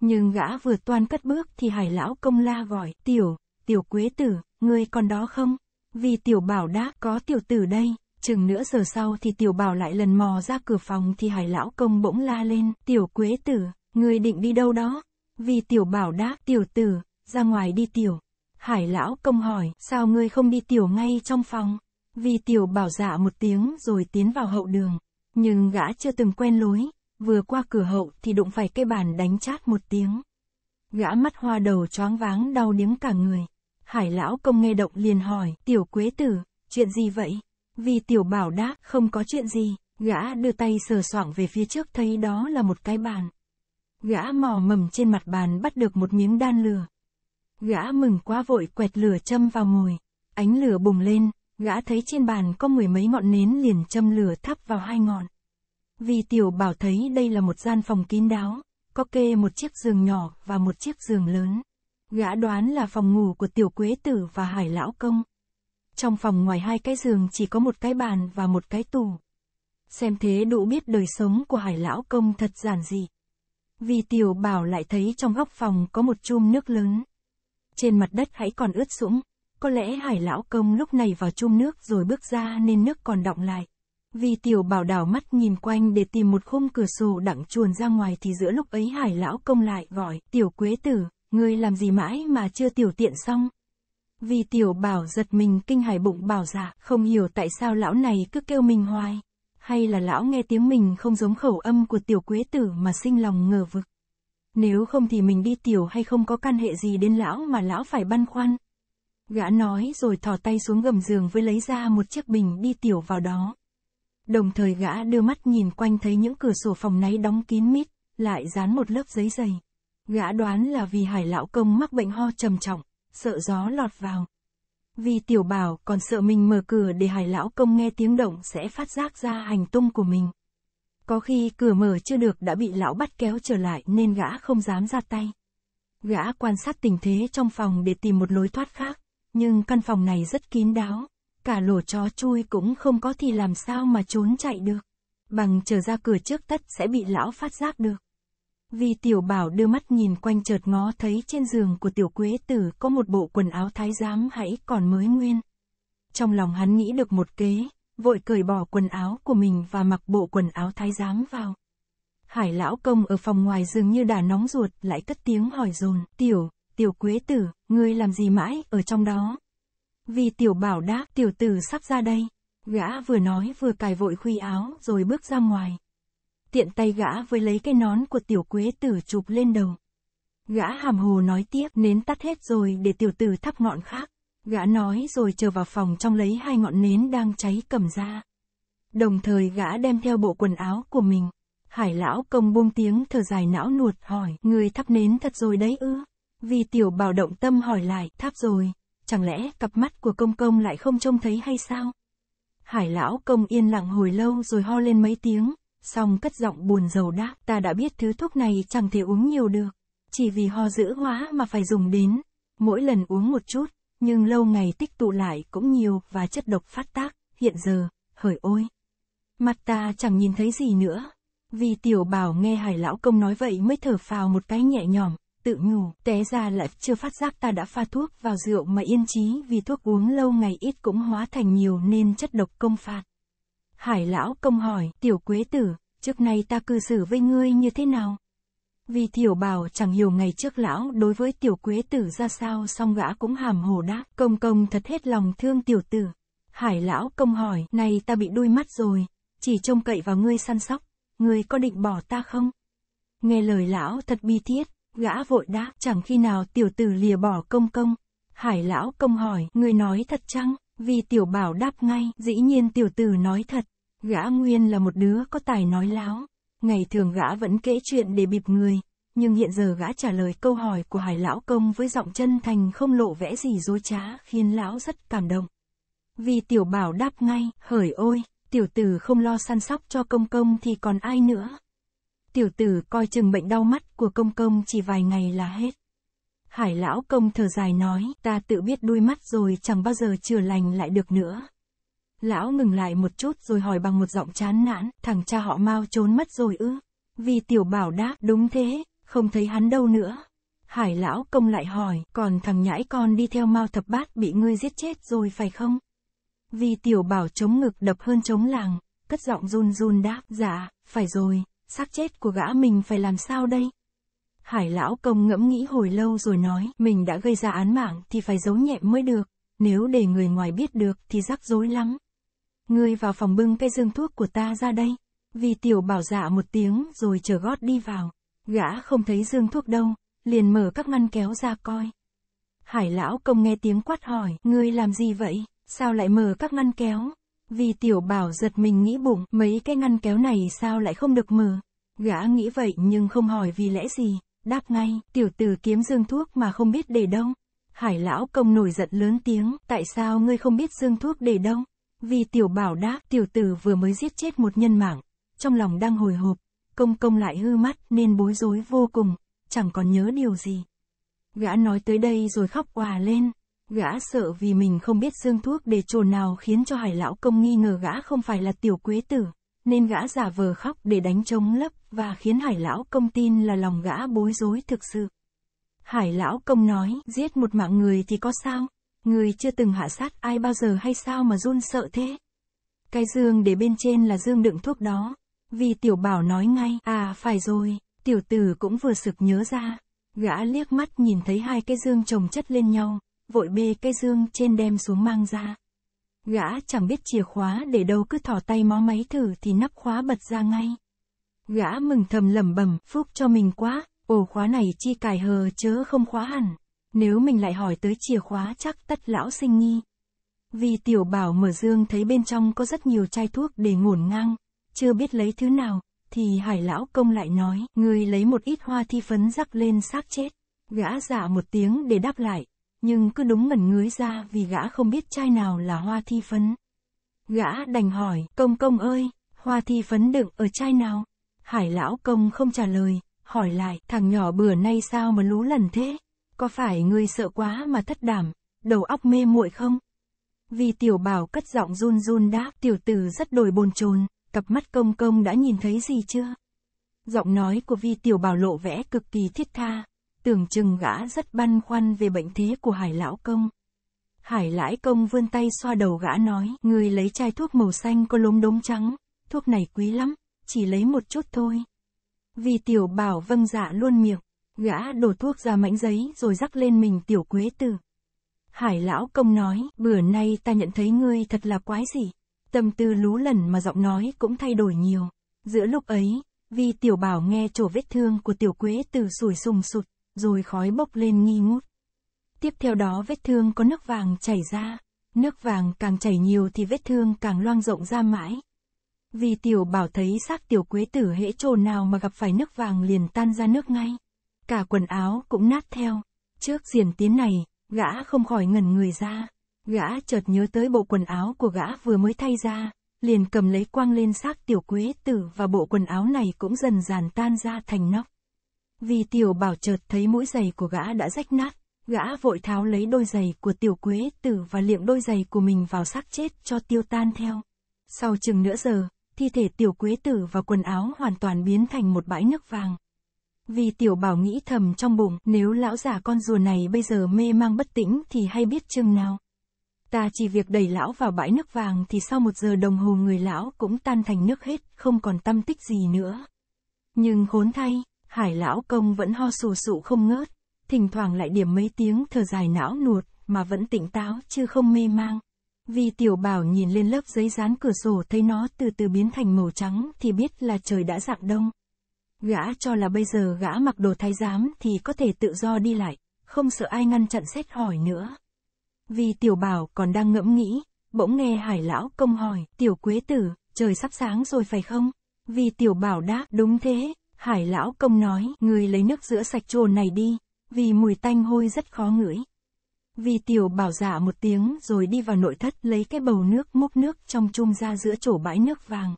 Nhưng gã vừa toan cất bước thì hải lão công la gọi, tiểu, tiểu quế tử, ngươi còn đó không? Vì tiểu bảo đã có tiểu tử đây, chừng nửa giờ sau thì tiểu bảo lại lần mò ra cửa phòng thì hải lão công bỗng la lên, tiểu quế tử, ngươi định đi đâu đó? Vì tiểu bảo đã, tiểu tử, ra ngoài đi tiểu. Hải lão công hỏi, sao ngươi không đi tiểu ngay trong phòng? Vì tiểu bảo dạ một tiếng rồi tiến vào hậu đường. Nhưng gã chưa từng quen lối, vừa qua cửa hậu thì đụng phải cây bàn đánh chát một tiếng. Gã mắt hoa đầu choáng váng đau điếng cả người. Hải lão công nghe động liền hỏi, tiểu quế tử, chuyện gì vậy? Vì tiểu bảo đáp, không có chuyện gì, gã đưa tay sờ soạng về phía trước thấy đó là một cái bàn. Gã mò mầm trên mặt bàn bắt được một miếng đan lửa. Gã mừng quá vội quẹt lửa châm vào ngồi. Ánh lửa bùng lên, gã thấy trên bàn có mười mấy ngọn nến liền châm lửa thắp vào hai ngọn. Vì tiểu bảo thấy đây là một gian phòng kín đáo, có kê một chiếc giường nhỏ và một chiếc giường lớn. Gã đoán là phòng ngủ của tiểu quế tử và hải lão công. Trong phòng ngoài hai cái giường chỉ có một cái bàn và một cái tủ. Xem thế đủ biết đời sống của hải lão công thật giản dị vì tiểu bảo lại thấy trong góc phòng có một chum nước lớn. Trên mặt đất hãy còn ướt sũng, có lẽ hải lão công lúc này vào chum nước rồi bước ra nên nước còn đọng lại. Vì tiểu bảo đảo mắt nhìn quanh để tìm một khung cửa sổ đặng chuồn ra ngoài thì giữa lúc ấy hải lão công lại gọi, tiểu quế tử, ngươi làm gì mãi mà chưa tiểu tiện xong. Vì tiểu bảo giật mình kinh hài bụng bảo giả, dạ, không hiểu tại sao lão này cứ kêu mình hoài hay là lão nghe tiếng mình không giống khẩu âm của tiểu quế tử mà sinh lòng ngờ vực. Nếu không thì mình đi tiểu hay không có căn hệ gì đến lão mà lão phải băn khoăn. Gã nói rồi thò tay xuống gầm giường với lấy ra một chiếc bình đi tiểu vào đó. Đồng thời gã đưa mắt nhìn quanh thấy những cửa sổ phòng náy đóng kín mít, lại dán một lớp giấy dày. Gã đoán là vì hải lão công mắc bệnh ho trầm trọng, sợ gió lọt vào. Vì tiểu bảo còn sợ mình mở cửa để hải lão công nghe tiếng động sẽ phát giác ra hành tung của mình. Có khi cửa mở chưa được đã bị lão bắt kéo trở lại nên gã không dám ra tay. Gã quan sát tình thế trong phòng để tìm một lối thoát khác, nhưng căn phòng này rất kín đáo, cả lổ chó chui cũng không có thì làm sao mà trốn chạy được. Bằng chờ ra cửa trước tất sẽ bị lão phát giác được vì tiểu bảo đưa mắt nhìn quanh chợt ngó thấy trên giường của tiểu quế tử có một bộ quần áo thái giám hãy còn mới nguyên. Trong lòng hắn nghĩ được một kế, vội cởi bỏ quần áo của mình và mặc bộ quần áo thái giám vào. Hải lão công ở phòng ngoài dường như đã nóng ruột lại cất tiếng hỏi dồn tiểu, tiểu quế tử, ngươi làm gì mãi ở trong đó? Vì tiểu bảo đáp tiểu tử sắp ra đây. Gã vừa nói vừa cài vội khuy áo rồi bước ra ngoài tiện tay gã với lấy cái nón của tiểu quế tử chụp lên đầu. Gã hàm hồ nói tiếp nến tắt hết rồi để tiểu tử thắp ngọn khác. Gã nói rồi trở vào phòng trong lấy hai ngọn nến đang cháy cầm ra. Đồng thời gã đem theo bộ quần áo của mình. Hải lão công buông tiếng thở dài não nuột hỏi, người thắp nến thật rồi đấy ư? Vì tiểu bảo động tâm hỏi lại, thắp rồi, chẳng lẽ cặp mắt của công công lại không trông thấy hay sao? Hải lão công yên lặng hồi lâu rồi ho lên mấy tiếng, xong cất giọng buồn rầu đáp, ta đã biết thứ thuốc này chẳng thể uống nhiều được, chỉ vì ho dữ hóa mà phải dùng đến, mỗi lần uống một chút, nhưng lâu ngày tích tụ lại cũng nhiều và chất độc phát tác, hiện giờ, hỡi ôi. Mặt ta chẳng nhìn thấy gì nữa. Vì tiểu bảo nghe hải lão công nói vậy mới thở phào một cái nhẹ nhõm, tự nhủ, té ra lại chưa phát giác ta đã pha thuốc vào rượu mà yên chí vì thuốc uống lâu ngày ít cũng hóa thành nhiều nên chất độc công phạt. Hải lão công hỏi, tiểu quế tử, trước nay ta cư xử với ngươi như thế nào? Vì tiểu bảo chẳng hiểu ngày trước lão đối với tiểu quế tử ra sao song gã cũng hàm hồ đáp, công công thật hết lòng thương tiểu tử. Hải lão công hỏi, này ta bị đuôi mắt rồi, chỉ trông cậy vào ngươi săn sóc, ngươi có định bỏ ta không? Nghe lời lão thật bi thiết, gã vội đáp, chẳng khi nào tiểu tử lìa bỏ công công. Hải lão công hỏi, ngươi nói thật chăng? Vì tiểu bảo đáp ngay, dĩ nhiên tiểu tử nói thật, gã nguyên là một đứa có tài nói láo. Ngày thường gã vẫn kể chuyện để bịp người, nhưng hiện giờ gã trả lời câu hỏi của hải lão công với giọng chân thành không lộ vẽ gì dối trá khiến lão rất cảm động. Vì tiểu bảo đáp ngay, hởi ôi, tiểu tử không lo săn sóc cho công công thì còn ai nữa. Tiểu tử coi chừng bệnh đau mắt của công công chỉ vài ngày là hết. Hải lão công thở dài nói, ta tự biết đuôi mắt rồi chẳng bao giờ chữa lành lại được nữa. Lão ngừng lại một chút rồi hỏi bằng một giọng chán nản, thằng cha họ mau trốn mất rồi ư. Vì tiểu bảo đáp, đúng thế, không thấy hắn đâu nữa. Hải lão công lại hỏi, còn thằng nhãi con đi theo mau thập bát bị ngươi giết chết rồi phải không? Vì tiểu bảo chống ngực đập hơn chống làng, cất giọng run run đáp, dạ, phải rồi, xác chết của gã mình phải làm sao đây? Hải lão công ngẫm nghĩ hồi lâu rồi nói, mình đã gây ra án mạng thì phải giấu nhẹm mới được, nếu để người ngoài biết được thì rắc rối lắm. Ngươi vào phòng bưng cái dương thuốc của ta ra đây. Vì tiểu bảo dạ một tiếng rồi chờ gót đi vào. Gã không thấy dương thuốc đâu, liền mở các ngăn kéo ra coi. Hải lão công nghe tiếng quát hỏi, ngươi làm gì vậy, sao lại mở các ngăn kéo? Vì tiểu bảo giật mình nghĩ bụng, mấy cái ngăn kéo này sao lại không được mở? Gã nghĩ vậy nhưng không hỏi vì lẽ gì đáp ngay, tiểu tử kiếm dương thuốc mà không biết để đâu. Hải lão công nổi giận lớn tiếng, tại sao ngươi không biết dương thuốc để đâu? Vì tiểu bảo đáp, tiểu tử vừa mới giết chết một nhân mạng, trong lòng đang hồi hộp, công công lại hư mắt nên bối rối vô cùng, chẳng còn nhớ điều gì. Gã nói tới đây rồi khóc òa lên, gã sợ vì mình không biết dương thuốc để trồn nào khiến cho hải lão công nghi ngờ gã không phải là tiểu quế tử, nên gã giả vờ khóc để đánh trống lấp và khiến hải lão công tin là lòng gã bối rối thực sự. Hải lão công nói, giết một mạng người thì có sao, người chưa từng hạ sát ai bao giờ hay sao mà run sợ thế. Cái dương để bên trên là dương đựng thuốc đó, vì tiểu bảo nói ngay, à phải rồi, tiểu tử cũng vừa sực nhớ ra, gã liếc mắt nhìn thấy hai cái dương chồng chất lên nhau, vội bê cái dương trên đem xuống mang ra. Gã chẳng biết chìa khóa để đâu cứ thò tay mó máy thử thì nắp khóa bật ra ngay. Gã mừng thầm lẩm bẩm, phúc cho mình quá, ổ khóa này chi cài hờ chớ không khóa hẳn. Nếu mình lại hỏi tới chìa khóa chắc tất lão sinh nghi. Vì tiểu bảo mở dương thấy bên trong có rất nhiều chai thuốc để ngổn ngang, chưa biết lấy thứ nào, thì hải lão công lại nói, người lấy một ít hoa thi phấn rắc lên xác chết. Gã dạ một tiếng để đáp lại, nhưng cứ đúng ngẩn ngưới ra vì gã không biết chai nào là hoa thi phấn. Gã đành hỏi, công công ơi, hoa thi phấn đựng ở chai nào? Hải lão công không trả lời, hỏi lại, thằng nhỏ bữa nay sao mà lú lần thế? Có phải ngươi sợ quá mà thất đảm, đầu óc mê muội không? Vì tiểu bảo cất giọng run run đáp, tiểu tử rất đổi bồn chồn, cặp mắt công công đã nhìn thấy gì chưa? Giọng nói của vi tiểu bảo lộ vẽ cực kỳ thiết tha, tưởng chừng gã rất băn khoăn về bệnh thế của hải lão công. Hải lãi công vươn tay xoa đầu gã nói, người lấy chai thuốc màu xanh có lốm đốm trắng, thuốc này quý lắm, chỉ lấy một chút thôi. Vì tiểu bảo vâng dạ luôn miệng, gã đổ thuốc ra mảnh giấy rồi rắc lên mình tiểu quế tử. Hải lão công nói, bữa nay ta nhận thấy ngươi thật là quái gì. Tâm tư lú lần mà giọng nói cũng thay đổi nhiều. Giữa lúc ấy, vì tiểu bảo nghe chỗ vết thương của tiểu quế tử sủi sùng sụt, rồi khói bốc lên nghi ngút. Tiếp theo đó vết thương có nước vàng chảy ra, nước vàng càng chảy nhiều thì vết thương càng loang rộng ra mãi, vì tiểu bảo thấy xác tiểu quế tử hễ trồ nào mà gặp phải nước vàng liền tan ra nước ngay. Cả quần áo cũng nát theo. Trước diền tiến này, gã không khỏi ngẩn người ra. Gã chợt nhớ tới bộ quần áo của gã vừa mới thay ra, liền cầm lấy quang lên xác tiểu quế tử và bộ quần áo này cũng dần dàn tan ra thành nóc. Vì tiểu bảo chợt thấy mũi giày của gã đã rách nát, gã vội tháo lấy đôi giày của tiểu quế tử và liệm đôi giày của mình vào xác chết cho tiêu tan theo. Sau chừng nửa giờ, thi thể tiểu quế tử và quần áo hoàn toàn biến thành một bãi nước vàng. Vì tiểu bảo nghĩ thầm trong bụng, nếu lão giả con rùa này bây giờ mê mang bất tĩnh thì hay biết chừng nào. Ta chỉ việc đẩy lão vào bãi nước vàng thì sau một giờ đồng hồ người lão cũng tan thành nước hết, không còn tâm tích gì nữa. Nhưng khốn thay, hải lão công vẫn ho sù sụ không ngớt, thỉnh thoảng lại điểm mấy tiếng thở dài não nuột, mà vẫn tỉnh táo chứ không mê mang vì tiểu bảo nhìn lên lớp giấy dán cửa sổ thấy nó từ từ biến thành màu trắng thì biết là trời đã dạng đông. Gã cho là bây giờ gã mặc đồ thái giám thì có thể tự do đi lại, không sợ ai ngăn chặn xét hỏi nữa. Vì tiểu bảo còn đang ngẫm nghĩ, bỗng nghe hải lão công hỏi, tiểu quế tử, trời sắp sáng rồi phải không? Vì tiểu bảo đáp, đúng thế, hải lão công nói, người lấy nước giữa sạch trồn này đi, vì mùi tanh hôi rất khó ngửi, Vi tiểu bảo dạ một tiếng rồi đi vào nội thất lấy cái bầu nước múc nước trong chung ra giữa chỗ bãi nước vàng.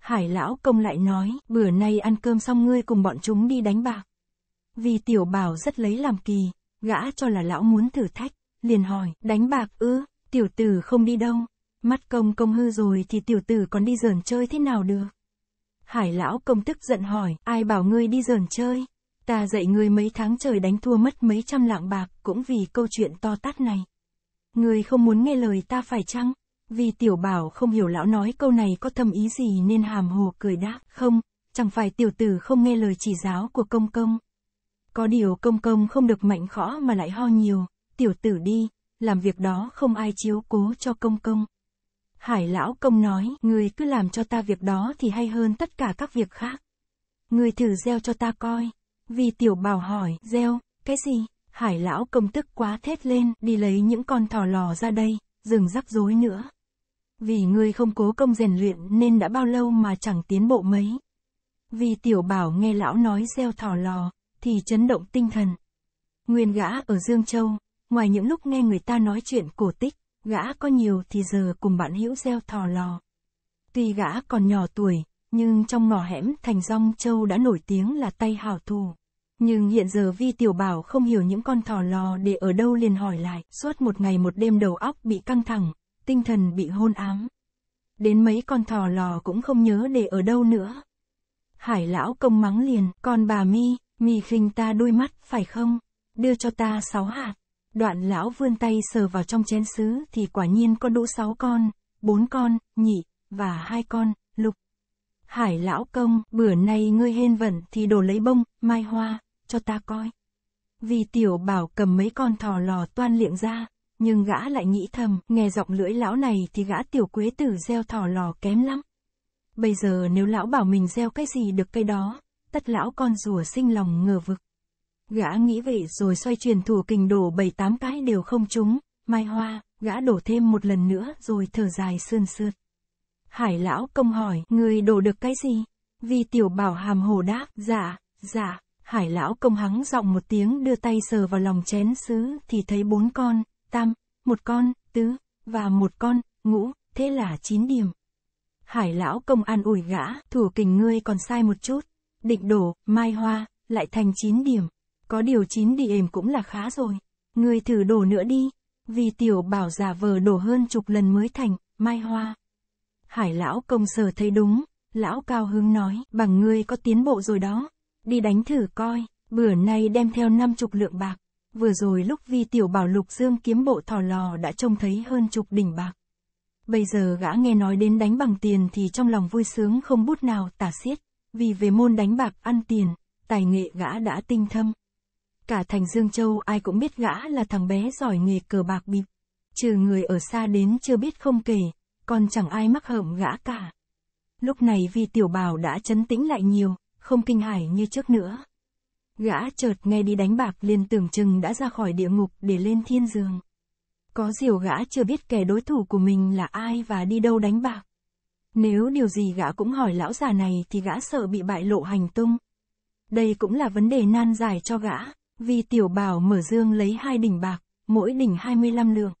Hải lão công lại nói, bữa nay ăn cơm xong ngươi cùng bọn chúng đi đánh bạc. Vì tiểu bảo rất lấy làm kỳ, gã cho là lão muốn thử thách, liền hỏi, đánh bạc ư, tiểu tử không đi đâu, mắt công công hư rồi thì tiểu tử còn đi giởn chơi thế nào được. Hải lão công tức giận hỏi, ai bảo ngươi đi giởn chơi, Ta dạy ngươi mấy tháng trời đánh thua mất mấy trăm lạng bạc cũng vì câu chuyện to tát này. Ngươi không muốn nghe lời ta phải chăng? Vì tiểu bảo không hiểu lão nói câu này có thâm ý gì nên hàm hồ cười đáp, không, chẳng phải tiểu tử không nghe lời chỉ giáo của công công. Có điều công công không được mạnh khó mà lại ho nhiều, tiểu tử đi, làm việc đó không ai chiếu cố cho công công. Hải lão công nói, người cứ làm cho ta việc đó thì hay hơn tất cả các việc khác. Người thử gieo cho ta coi. Vì tiểu bảo hỏi, gieo, cái gì? Hải lão công tức quá thét lên, đi lấy những con thỏ lò ra đây, dừng rắc rối nữa. Vì ngươi không cố công rèn luyện nên đã bao lâu mà chẳng tiến bộ mấy. Vì tiểu bảo nghe lão nói gieo thỏ lò, thì chấn động tinh thần. Nguyên gã ở Dương Châu, ngoài những lúc nghe người ta nói chuyện cổ tích, gã có nhiều thì giờ cùng bạn hữu gieo thò lò. Tuy gã còn nhỏ tuổi, nhưng trong ngõ hẻm thành rong châu đã nổi tiếng là tay hảo thủ. Nhưng hiện giờ Vi Tiểu Bảo không hiểu những con thỏ lò để ở đâu liền hỏi lại, suốt một ngày một đêm đầu óc bị căng thẳng, tinh thần bị hôn ám. Đến mấy con thỏ lò cũng không nhớ để ở đâu nữa. Hải lão công mắng liền, con bà mi, mi khinh ta đôi mắt phải không? Đưa cho ta sáu hạt. Đoạn lão vươn tay sờ vào trong chén sứ thì quả nhiên có đủ sáu con, bốn con, nhị, và hai con, Hải lão công, bữa nay ngươi hên vẩn thì đổ lấy bông, mai hoa, cho ta coi. Vì tiểu bảo cầm mấy con thò lò toan liệng ra, nhưng gã lại nghĩ thầm, nghe giọng lưỡi lão này thì gã tiểu quế tử gieo thò lò kém lắm. Bây giờ nếu lão bảo mình gieo cái gì được cây đó, tất lão con rùa sinh lòng ngờ vực. Gã nghĩ vậy rồi xoay truyền thủ kình đổ bảy tám cái đều không trúng, mai hoa, gã đổ thêm một lần nữa rồi thở dài sươn sượt. Hải lão công hỏi, người đổ được cái gì? Vi tiểu bảo hàm hồ đáp, dạ, dạ. Hải lão công hắng giọng một tiếng đưa tay sờ vào lòng chén sứ thì thấy bốn con, tam, một con, tứ, và một con, ngũ, thế là chín điểm. Hải lão công an ủi gã, thủ kình ngươi còn sai một chút, định đổ, mai hoa, lại thành chín điểm. Có điều chín điểm cũng là khá rồi. Ngươi thử đổ nữa đi. Vì tiểu bảo giả vờ đổ hơn chục lần mới thành, mai hoa. Hải lão công sở thấy đúng, lão cao hứng nói, bằng ngươi có tiến bộ rồi đó, đi đánh thử coi, bữa nay đem theo năm chục lượng bạc, vừa rồi lúc vi tiểu bảo lục dương kiếm bộ thò lò đã trông thấy hơn chục đỉnh bạc. Bây giờ gã nghe nói đến đánh bằng tiền thì trong lòng vui sướng không bút nào tả xiết, vì về môn đánh bạc ăn tiền, tài nghệ gã đã tinh thâm. Cả thành Dương Châu ai cũng biết gã là thằng bé giỏi nghề cờ bạc bịp, trừ người ở xa đến chưa biết không kể, còn chẳng ai mắc hợm gã cả. Lúc này vì tiểu bào đã chấn tĩnh lại nhiều, không kinh hải như trước nữa. Gã chợt nghe đi đánh bạc liền tưởng chừng đã ra khỏi địa ngục để lên thiên giường. Có diều gã chưa biết kẻ đối thủ của mình là ai và đi đâu đánh bạc. Nếu điều gì gã cũng hỏi lão già này thì gã sợ bị bại lộ hành tung. Đây cũng là vấn đề nan giải cho gã, vì tiểu bào mở dương lấy hai đỉnh bạc, mỗi đỉnh 25 lượng.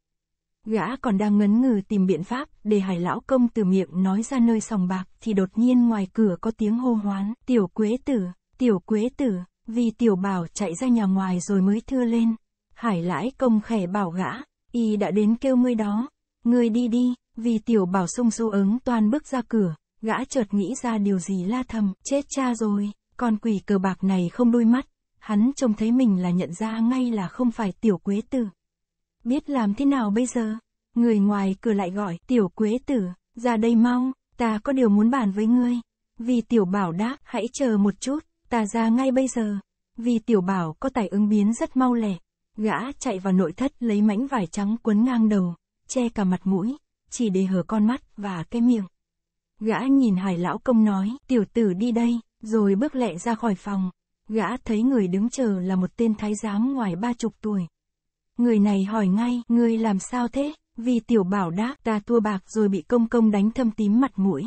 Gã còn đang ngấn ngừ tìm biện pháp để hải lão công từ miệng nói ra nơi sòng bạc thì đột nhiên ngoài cửa có tiếng hô hoán, tiểu quế tử, tiểu quế tử, vì tiểu bảo chạy ra nhà ngoài rồi mới thưa lên. Hải lãi công khẻ bảo gã, y đã đến kêu ngươi đó, ngươi đi đi, vì tiểu bảo sung xu ứng toàn bước ra cửa, gã chợt nghĩ ra điều gì la thầm, chết cha rồi, con quỷ cờ bạc này không đôi mắt, hắn trông thấy mình là nhận ra ngay là không phải tiểu quế tử. Biết làm thế nào bây giờ? Người ngoài cửa lại gọi, tiểu quế tử, ra đây mau, ta có điều muốn bàn với ngươi. Vì tiểu bảo đáp, hãy chờ một chút, ta ra ngay bây giờ. Vì tiểu bảo có tài ứng biến rất mau lẹ. Gã chạy vào nội thất lấy mảnh vải trắng quấn ngang đầu, che cả mặt mũi, chỉ để hở con mắt và cái miệng. Gã nhìn hải lão công nói, tiểu tử đi đây, rồi bước lẹ ra khỏi phòng. Gã thấy người đứng chờ là một tên thái giám ngoài ba chục tuổi, Người này hỏi ngay, ngươi làm sao thế? Vì tiểu bảo đáp ta thua bạc rồi bị công công đánh thâm tím mặt mũi.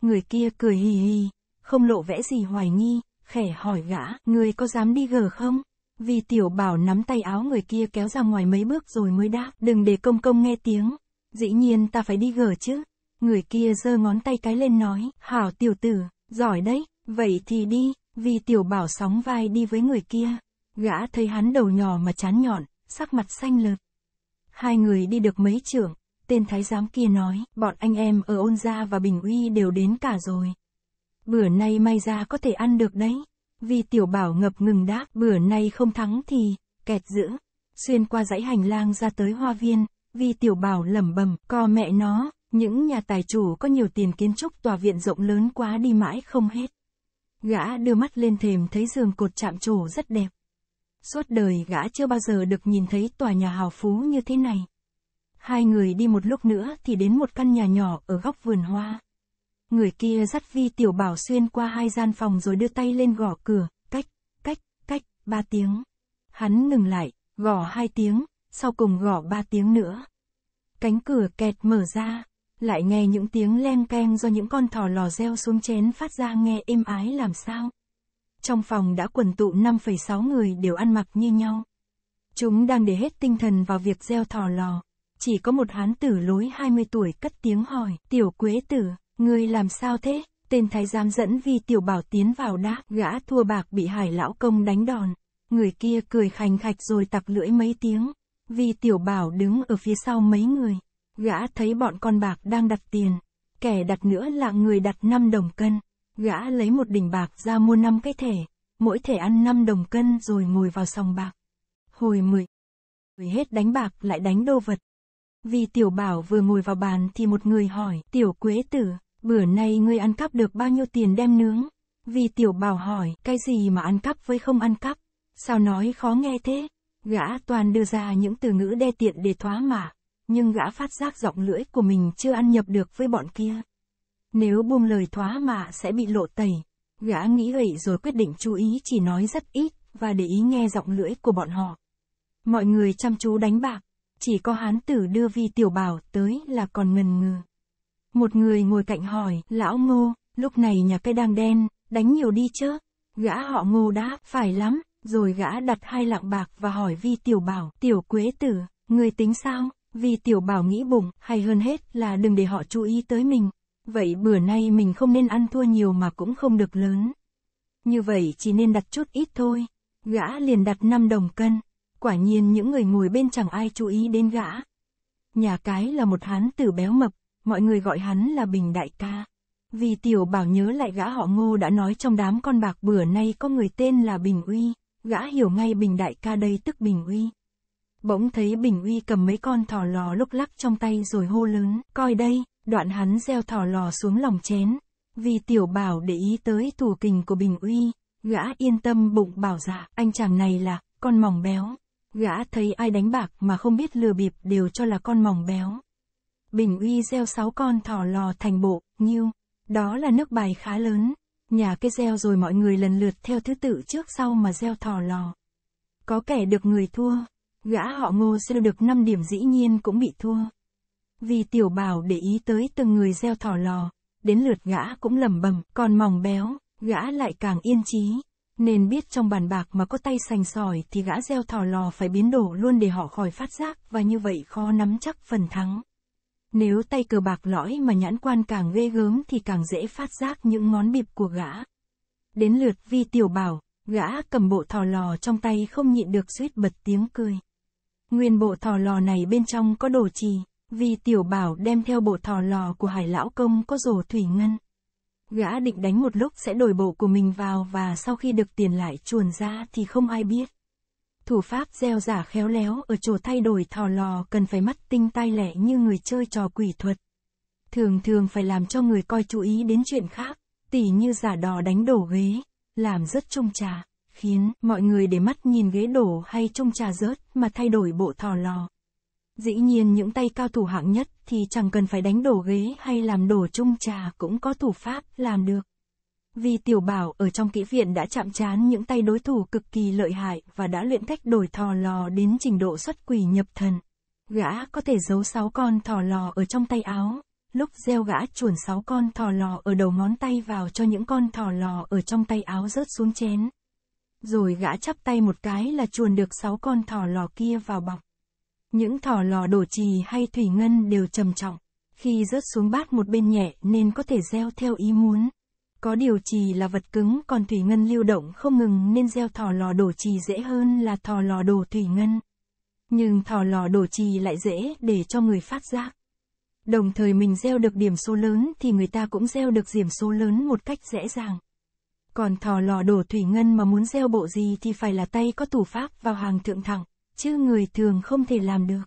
Người kia cười hì hì, không lộ vẽ gì hoài nghi, khẻ hỏi gã, ngươi có dám đi gờ không? Vì tiểu bảo nắm tay áo người kia kéo ra ngoài mấy bước rồi mới đáp, đừng để công công nghe tiếng. Dĩ nhiên ta phải đi gờ chứ. Người kia giơ ngón tay cái lên nói, hảo tiểu tử, giỏi đấy, vậy thì đi, vì tiểu bảo sóng vai đi với người kia. Gã thấy hắn đầu nhỏ mà chán nhọn, sắc mặt xanh lợt. Hai người đi được mấy trưởng, tên thái giám kia nói, bọn anh em ở Ôn Gia và Bình Uy đều đến cả rồi. Bữa nay may ra có thể ăn được đấy. Vì tiểu bảo ngập ngừng đáp, bữa nay không thắng thì, kẹt giữ. Xuyên qua dãy hành lang ra tới hoa viên, Vi tiểu bảo lẩm bẩm, co mẹ nó, những nhà tài chủ có nhiều tiền kiến trúc tòa viện rộng lớn quá đi mãi không hết. Gã đưa mắt lên thềm thấy giường cột chạm trổ rất đẹp. Suốt đời gã chưa bao giờ được nhìn thấy tòa nhà hào phú như thế này. Hai người đi một lúc nữa thì đến một căn nhà nhỏ ở góc vườn hoa. Người kia dắt vi tiểu bảo xuyên qua hai gian phòng rồi đưa tay lên gõ cửa, cách, cách, cách, ba tiếng. Hắn ngừng lại, gõ hai tiếng, sau cùng gõ ba tiếng nữa. Cánh cửa kẹt mở ra, lại nghe những tiếng len keng do những con thỏ lò reo xuống chén phát ra nghe êm ái làm sao trong phòng đã quần tụ 5,6 người đều ăn mặc như nhau. Chúng đang để hết tinh thần vào việc gieo thò lò. Chỉ có một hán tử lối 20 tuổi cất tiếng hỏi, tiểu quế tử, ngươi làm sao thế? Tên thái giám dẫn vi tiểu bảo tiến vào đáp, gã thua bạc bị hải lão công đánh đòn. Người kia cười khành khạch rồi tặc lưỡi mấy tiếng. Vi tiểu bảo đứng ở phía sau mấy người. Gã thấy bọn con bạc đang đặt tiền. Kẻ đặt nữa là người đặt 5 đồng cân. Gã lấy một đỉnh bạc ra mua năm cái thẻ, mỗi thẻ ăn 5 đồng cân rồi ngồi vào sòng bạc. Hồi 10, người hết đánh bạc lại đánh đồ vật. Vì tiểu bảo vừa ngồi vào bàn thì một người hỏi, tiểu quế tử, bữa nay ngươi ăn cắp được bao nhiêu tiền đem nướng? Vì tiểu bảo hỏi, cái gì mà ăn cắp với không ăn cắp? Sao nói khó nghe thế? Gã toàn đưa ra những từ ngữ đe tiện để thoá mà, nhưng gã phát giác giọng lưỡi của mình chưa ăn nhập được với bọn kia. Nếu buông lời thóa mạ sẽ bị lộ tẩy. Gã nghĩ vậy rồi quyết định chú ý chỉ nói rất ít, và để ý nghe giọng lưỡi của bọn họ. Mọi người chăm chú đánh bạc, chỉ có hán tử đưa vi tiểu bảo tới là còn ngần ngừ. Một người ngồi cạnh hỏi, lão ngô, lúc này nhà cây đang đen, đánh nhiều đi chứ. Gã họ ngô đã, phải lắm, rồi gã đặt hai lạng bạc và hỏi vi tiểu bảo, tiểu quế tử, người tính sao? Vi tiểu bảo nghĩ bụng, hay hơn hết là đừng để họ chú ý tới mình, Vậy bữa nay mình không nên ăn thua nhiều mà cũng không được lớn. Như vậy chỉ nên đặt chút ít thôi. Gã liền đặt 5 đồng cân. Quả nhiên những người ngồi bên chẳng ai chú ý đến gã. Nhà cái là một hán tử béo mập, mọi người gọi hắn là Bình Đại Ca. Vì tiểu bảo nhớ lại gã họ ngô đã nói trong đám con bạc bữa nay có người tên là Bình Uy, gã hiểu ngay Bình Đại Ca đây tức Bình Uy. Bỗng thấy Bình Uy cầm mấy con thỏ lò lúc lắc trong tay rồi hô lớn, coi đây, Đoạn hắn gieo thỏ lò xuống lòng chén, vì tiểu bảo để ý tới thủ kình của Bình Uy, gã yên tâm bụng bảo dạ, anh chàng này là, con mỏng béo. Gã thấy ai đánh bạc mà không biết lừa bịp đều cho là con mỏng béo. Bình Uy gieo sáu con thỏ lò thành bộ, nghiêu. Đó là nước bài khá lớn. Nhà cái gieo rồi mọi người lần lượt theo thứ tự trước sau mà gieo thỏ lò. Có kẻ được người thua. Gã họ ngô sẽ được 5 điểm dĩ nhiên cũng bị thua. Vì tiểu bảo để ý tới từng người gieo thỏ lò, đến lượt gã cũng lẩm bẩm còn mỏng béo, gã lại càng yên trí. Nên biết trong bàn bạc mà có tay sành sỏi thì gã gieo thỏ lò phải biến đổ luôn để họ khỏi phát giác và như vậy khó nắm chắc phần thắng. Nếu tay cờ bạc lõi mà nhãn quan càng ghê gớm thì càng dễ phát giác những ngón bịp của gã. Đến lượt vi tiểu bảo, gã cầm bộ thò lò trong tay không nhịn được suýt bật tiếng cười. Nguyên bộ thò lò này bên trong có đồ trì, vì tiểu bảo đem theo bộ thò lò của hải lão công có rổ thủy ngân. Gã định đánh một lúc sẽ đổi bộ của mình vào và sau khi được tiền lại chuồn ra thì không ai biết. Thủ pháp gieo giả khéo léo ở chỗ thay đổi thò lò cần phải mắt tinh tai lẹ như người chơi trò quỷ thuật. Thường thường phải làm cho người coi chú ý đến chuyện khác, tỉ như giả đò đánh đổ ghế, làm rất trông trà, khiến mọi người để mắt nhìn ghế đổ hay trông trà rớt mà thay đổi bộ thò lò. Dĩ nhiên những tay cao thủ hạng nhất thì chẳng cần phải đánh đổ ghế hay làm đổ chung trà cũng có thủ pháp làm được. Vì tiểu bảo ở trong kỹ viện đã chạm trán những tay đối thủ cực kỳ lợi hại và đã luyện cách đổi thò lò đến trình độ xuất quỷ nhập thần. Gã có thể giấu sáu con thò lò ở trong tay áo, lúc gieo gã chuồn sáu con thò lò ở đầu ngón tay vào cho những con thò lò ở trong tay áo rớt xuống chén. Rồi gã chắp tay một cái là chuồn được sáu con thò lò kia vào bọc. Những thỏ lò đổ trì hay thủy ngân đều trầm trọng. Khi rớt xuống bát một bên nhẹ nên có thể gieo theo ý muốn. Có điều trì là vật cứng còn thủy ngân lưu động không ngừng nên gieo thỏ lò đổ trì dễ hơn là thỏ lò đổ thủy ngân. Nhưng thỏ lò đổ trì lại dễ để cho người phát giác. Đồng thời mình gieo được điểm số lớn thì người ta cũng gieo được điểm số lớn một cách dễ dàng. Còn thò lò đổ thủy ngân mà muốn gieo bộ gì thì phải là tay có thủ pháp vào hàng thượng thẳng chứ người thường không thể làm được.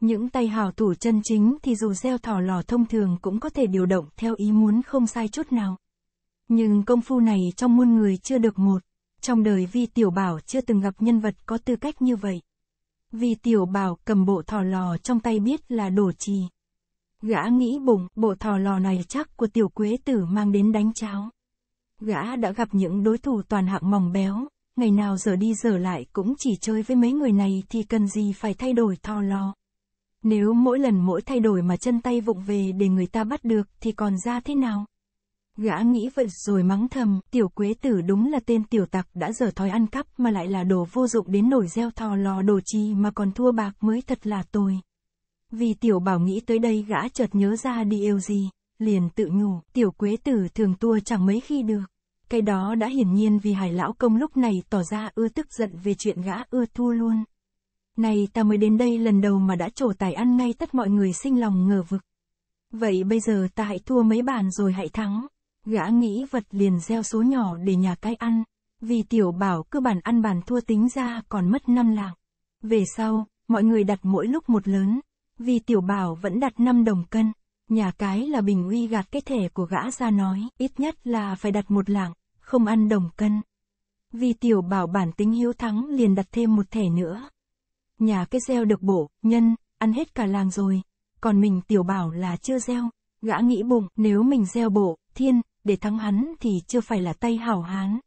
Những tay hào thủ chân chính thì dù gieo thỏ lò thông thường cũng có thể điều động theo ý muốn không sai chút nào. Nhưng công phu này trong muôn người chưa được một, trong đời Vi Tiểu Bảo chưa từng gặp nhân vật có tư cách như vậy. Vi Tiểu Bảo cầm bộ thỏ lò trong tay biết là đổ trì. Gã nghĩ bụng, bộ thỏ lò này chắc của Tiểu Quế Tử mang đến đánh cháo. Gã đã gặp những đối thủ toàn hạng mỏng béo, ngày nào giờ đi giờ lại cũng chỉ chơi với mấy người này thì cần gì phải thay đổi thò lo. Nếu mỗi lần mỗi thay đổi mà chân tay vụng về để người ta bắt được thì còn ra thế nào? Gã nghĩ vậy rồi mắng thầm, tiểu quế tử đúng là tên tiểu tặc đã dở thói ăn cắp mà lại là đồ vô dụng đến nổi gieo thò lò đồ chi mà còn thua bạc mới thật là tồi. Vì tiểu bảo nghĩ tới đây gã chợt nhớ ra đi yêu gì, liền tự nhủ, tiểu quế tử thường tua chẳng mấy khi được. Cái đó đã hiển nhiên vì hải lão công lúc này tỏ ra ưa tức giận về chuyện gã ưa thua luôn. Này ta mới đến đây lần đầu mà đã trổ tài ăn ngay tất mọi người sinh lòng ngờ vực. Vậy bây giờ ta hãy thua mấy bàn rồi hãy thắng. Gã nghĩ vật liền gieo số nhỏ để nhà cái ăn. Vì tiểu bảo cứ bàn ăn bàn thua tính ra còn mất năm lạng. Về sau, mọi người đặt mỗi lúc một lớn. Vì tiểu bảo vẫn đặt 5 đồng cân. Nhà cái là bình uy gạt cái thẻ của gã ra nói, ít nhất là phải đặt một lạng không ăn đồng cân. Vì tiểu bảo bản tính hiếu thắng liền đặt thêm một thẻ nữa. Nhà cái gieo được bổ, nhân, ăn hết cả làng rồi. Còn mình tiểu bảo là chưa gieo. Gã nghĩ bụng, nếu mình gieo bộ, thiên, để thắng hắn thì chưa phải là tay hảo hán.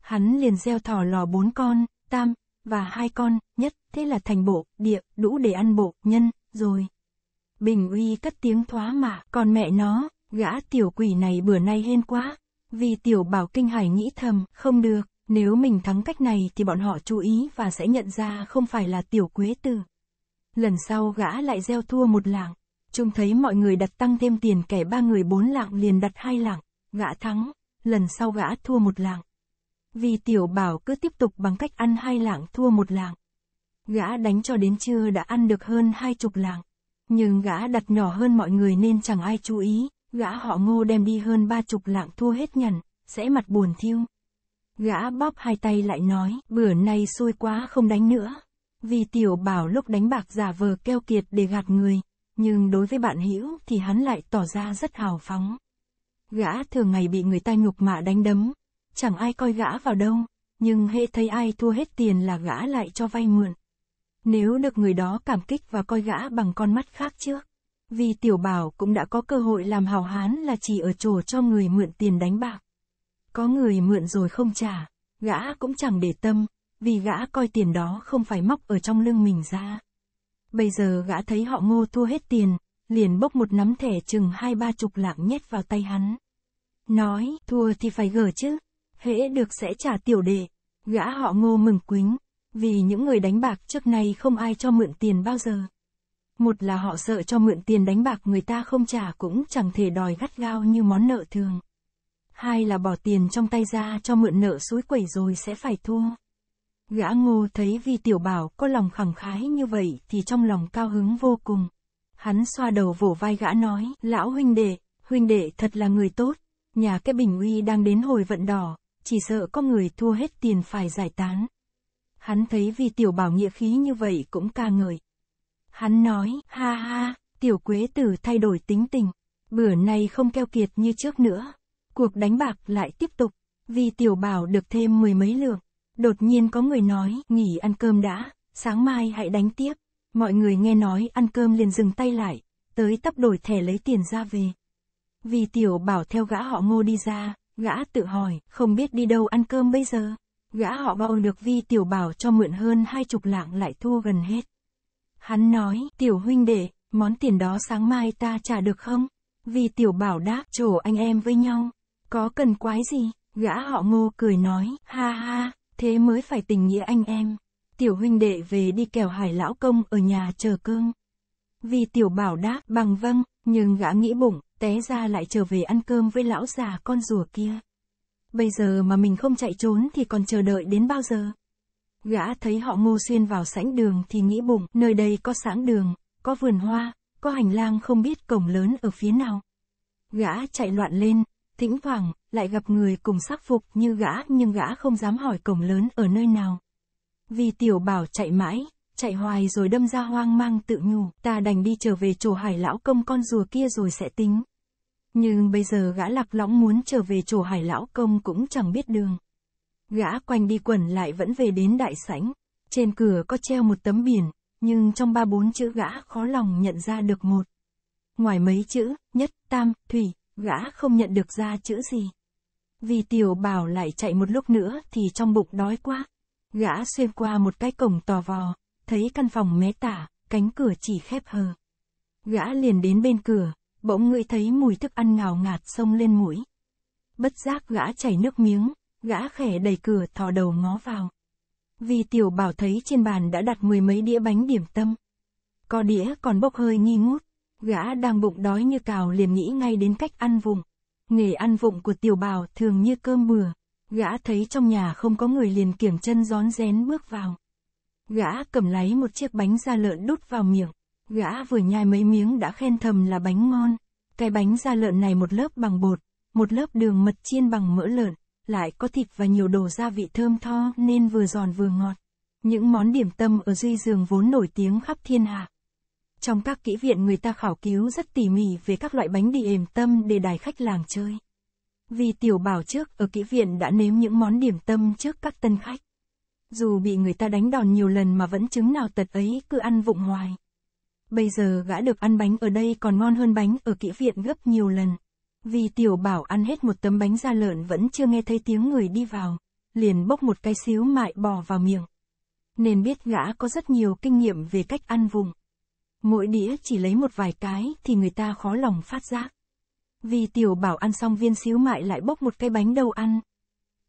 Hắn liền gieo thỏ lò bốn con, tam, và hai con, nhất, thế là thành bộ, địa, đủ để ăn bộ, nhân, rồi. Bình uy cất tiếng thoá mà, còn mẹ nó, gã tiểu quỷ này bữa nay hên quá, vì tiểu bảo kinh hải nghĩ thầm, không được, nếu mình thắng cách này thì bọn họ chú ý và sẽ nhận ra không phải là tiểu quế tử. Lần sau gã lại gieo thua một lạng, trông thấy mọi người đặt tăng thêm tiền kẻ ba người bốn lạng liền đặt hai lạng, gã thắng, lần sau gã thua một lạng. Vì tiểu bảo cứ tiếp tục bằng cách ăn hai lạng thua một lạng. Gã đánh cho đến trưa đã ăn được hơn hai chục lạng. Nhưng gã đặt nhỏ hơn mọi người nên chẳng ai chú ý. Gã họ ngô đem đi hơn ba chục lạng thua hết nhằn, sẽ mặt buồn thiêu. Gã bóp hai tay lại nói, bữa nay xui quá không đánh nữa. Vì tiểu bảo lúc đánh bạc giả vờ keo kiệt để gạt người, nhưng đối với bạn hữu thì hắn lại tỏ ra rất hào phóng. Gã thường ngày bị người ta nhục mạ đánh đấm, chẳng ai coi gã vào đâu, nhưng hễ thấy ai thua hết tiền là gã lại cho vay mượn. Nếu được người đó cảm kích và coi gã bằng con mắt khác trước, vì tiểu bảo cũng đã có cơ hội làm hào hán là chỉ ở chỗ cho người mượn tiền đánh bạc. Có người mượn rồi không trả, gã cũng chẳng để tâm, vì gã coi tiền đó không phải móc ở trong lưng mình ra. Bây giờ gã thấy họ ngô thua hết tiền, liền bốc một nắm thẻ chừng hai ba chục lạng nhét vào tay hắn. Nói, thua thì phải gỡ chứ, hễ được sẽ trả tiểu đệ. Gã họ ngô mừng quính, vì những người đánh bạc trước nay không ai cho mượn tiền bao giờ. Một là họ sợ cho mượn tiền đánh bạc người ta không trả cũng chẳng thể đòi gắt gao như món nợ thường. Hai là bỏ tiền trong tay ra cho mượn nợ suối quẩy rồi sẽ phải thua. Gã ngô thấy vì tiểu bảo có lòng khẳng khái như vậy thì trong lòng cao hứng vô cùng. Hắn xoa đầu vỗ vai gã nói, lão huynh đệ, huynh đệ thật là người tốt, nhà cái bình uy đang đến hồi vận đỏ, chỉ sợ có người thua hết tiền phải giải tán. Hắn thấy vì tiểu bảo nghĩa khí như vậy cũng ca ngợi, Hắn nói, ha ha, tiểu quế tử thay đổi tính tình. Bữa nay không keo kiệt như trước nữa. Cuộc đánh bạc lại tiếp tục. Vì tiểu bảo được thêm mười mấy lượng. Đột nhiên có người nói, nghỉ ăn cơm đã, sáng mai hãy đánh tiếp. Mọi người nghe nói ăn cơm liền dừng tay lại, tới tấp đổi thẻ lấy tiền ra về. Vì tiểu bảo theo gã họ ngô đi ra, gã tự hỏi, không biết đi đâu ăn cơm bây giờ. Gã họ bao được vi tiểu bảo cho mượn hơn hai chục lạng lại thua gần hết. Hắn nói, tiểu huynh đệ, món tiền đó sáng mai ta trả được không? Vì tiểu bảo đáp, trổ anh em với nhau. Có cần quái gì? Gã họ ngô cười nói, ha ha, thế mới phải tình nghĩa anh em. Tiểu huynh đệ về đi kèo hải lão công ở nhà chờ cơm. Vì tiểu bảo đáp, bằng vâng, nhưng gã nghĩ bụng, té ra lại trở về ăn cơm với lão già con rùa kia. Bây giờ mà mình không chạy trốn thì còn chờ đợi đến bao giờ? Gã thấy họ ngô xuyên vào sảnh đường thì nghĩ bụng, nơi đây có sáng đường, có vườn hoa, có hành lang không biết cổng lớn ở phía nào. Gã chạy loạn lên, thỉnh thoảng, lại gặp người cùng sắc phục như gã nhưng gã không dám hỏi cổng lớn ở nơi nào. Vì tiểu bảo chạy mãi, chạy hoài rồi đâm ra hoang mang tự nhủ, ta đành đi trở về chỗ hải lão công con rùa kia rồi sẽ tính. Nhưng bây giờ gã lạc lõng muốn trở về chỗ hải lão công cũng chẳng biết đường. Gã quanh đi quẩn lại vẫn về đến đại sảnh. Trên cửa có treo một tấm biển, nhưng trong ba bốn chữ gã khó lòng nhận ra được một. Ngoài mấy chữ, nhất, tam, thủy, gã không nhận được ra chữ gì. Vì tiểu bảo lại chạy một lúc nữa thì trong bụng đói quá. Gã xuyên qua một cái cổng tò vò, thấy căn phòng mé tả, cánh cửa chỉ khép hờ. Gã liền đến bên cửa, bỗng ngửi thấy mùi thức ăn ngào ngạt xông lên mũi. Bất giác gã chảy nước miếng, gã khẻ đẩy cửa thò đầu ngó vào. Vì tiểu bảo thấy trên bàn đã đặt mười mấy đĩa bánh điểm tâm. Có đĩa còn bốc hơi nghi ngút, gã đang bụng đói như cào liền nghĩ ngay đến cách ăn vụng Nghề ăn vụng của tiểu bảo thường như cơm bừa, gã thấy trong nhà không có người liền kiểm chân gión rén bước vào. Gã cầm lấy một chiếc bánh da lợn đút vào miệng, gã vừa nhai mấy miếng đã khen thầm là bánh ngon. Cái bánh da lợn này một lớp bằng bột, một lớp đường mật chiên bằng mỡ lợn, lại có thịt và nhiều đồ gia vị thơm tho nên vừa giòn vừa ngọt. Những món điểm tâm ở Duy Dương vốn nổi tiếng khắp thiên hạ. Trong các kỹ viện người ta khảo cứu rất tỉ mỉ về các loại bánh đi ềm tâm để đài khách làng chơi. Vì tiểu bảo trước ở kỹ viện đã nếm những món điểm tâm trước các tân khách. Dù bị người ta đánh đòn nhiều lần mà vẫn chứng nào tật ấy cứ ăn vụng hoài. Bây giờ gã được ăn bánh ở đây còn ngon hơn bánh ở kỹ viện gấp nhiều lần. Vì tiểu bảo ăn hết một tấm bánh da lợn vẫn chưa nghe thấy tiếng người đi vào, liền bốc một cái xíu mại bò vào miệng. Nên biết gã có rất nhiều kinh nghiệm về cách ăn vùng. Mỗi đĩa chỉ lấy một vài cái thì người ta khó lòng phát giác. Vì tiểu bảo ăn xong viên xíu mại lại bốc một cái bánh đầu ăn.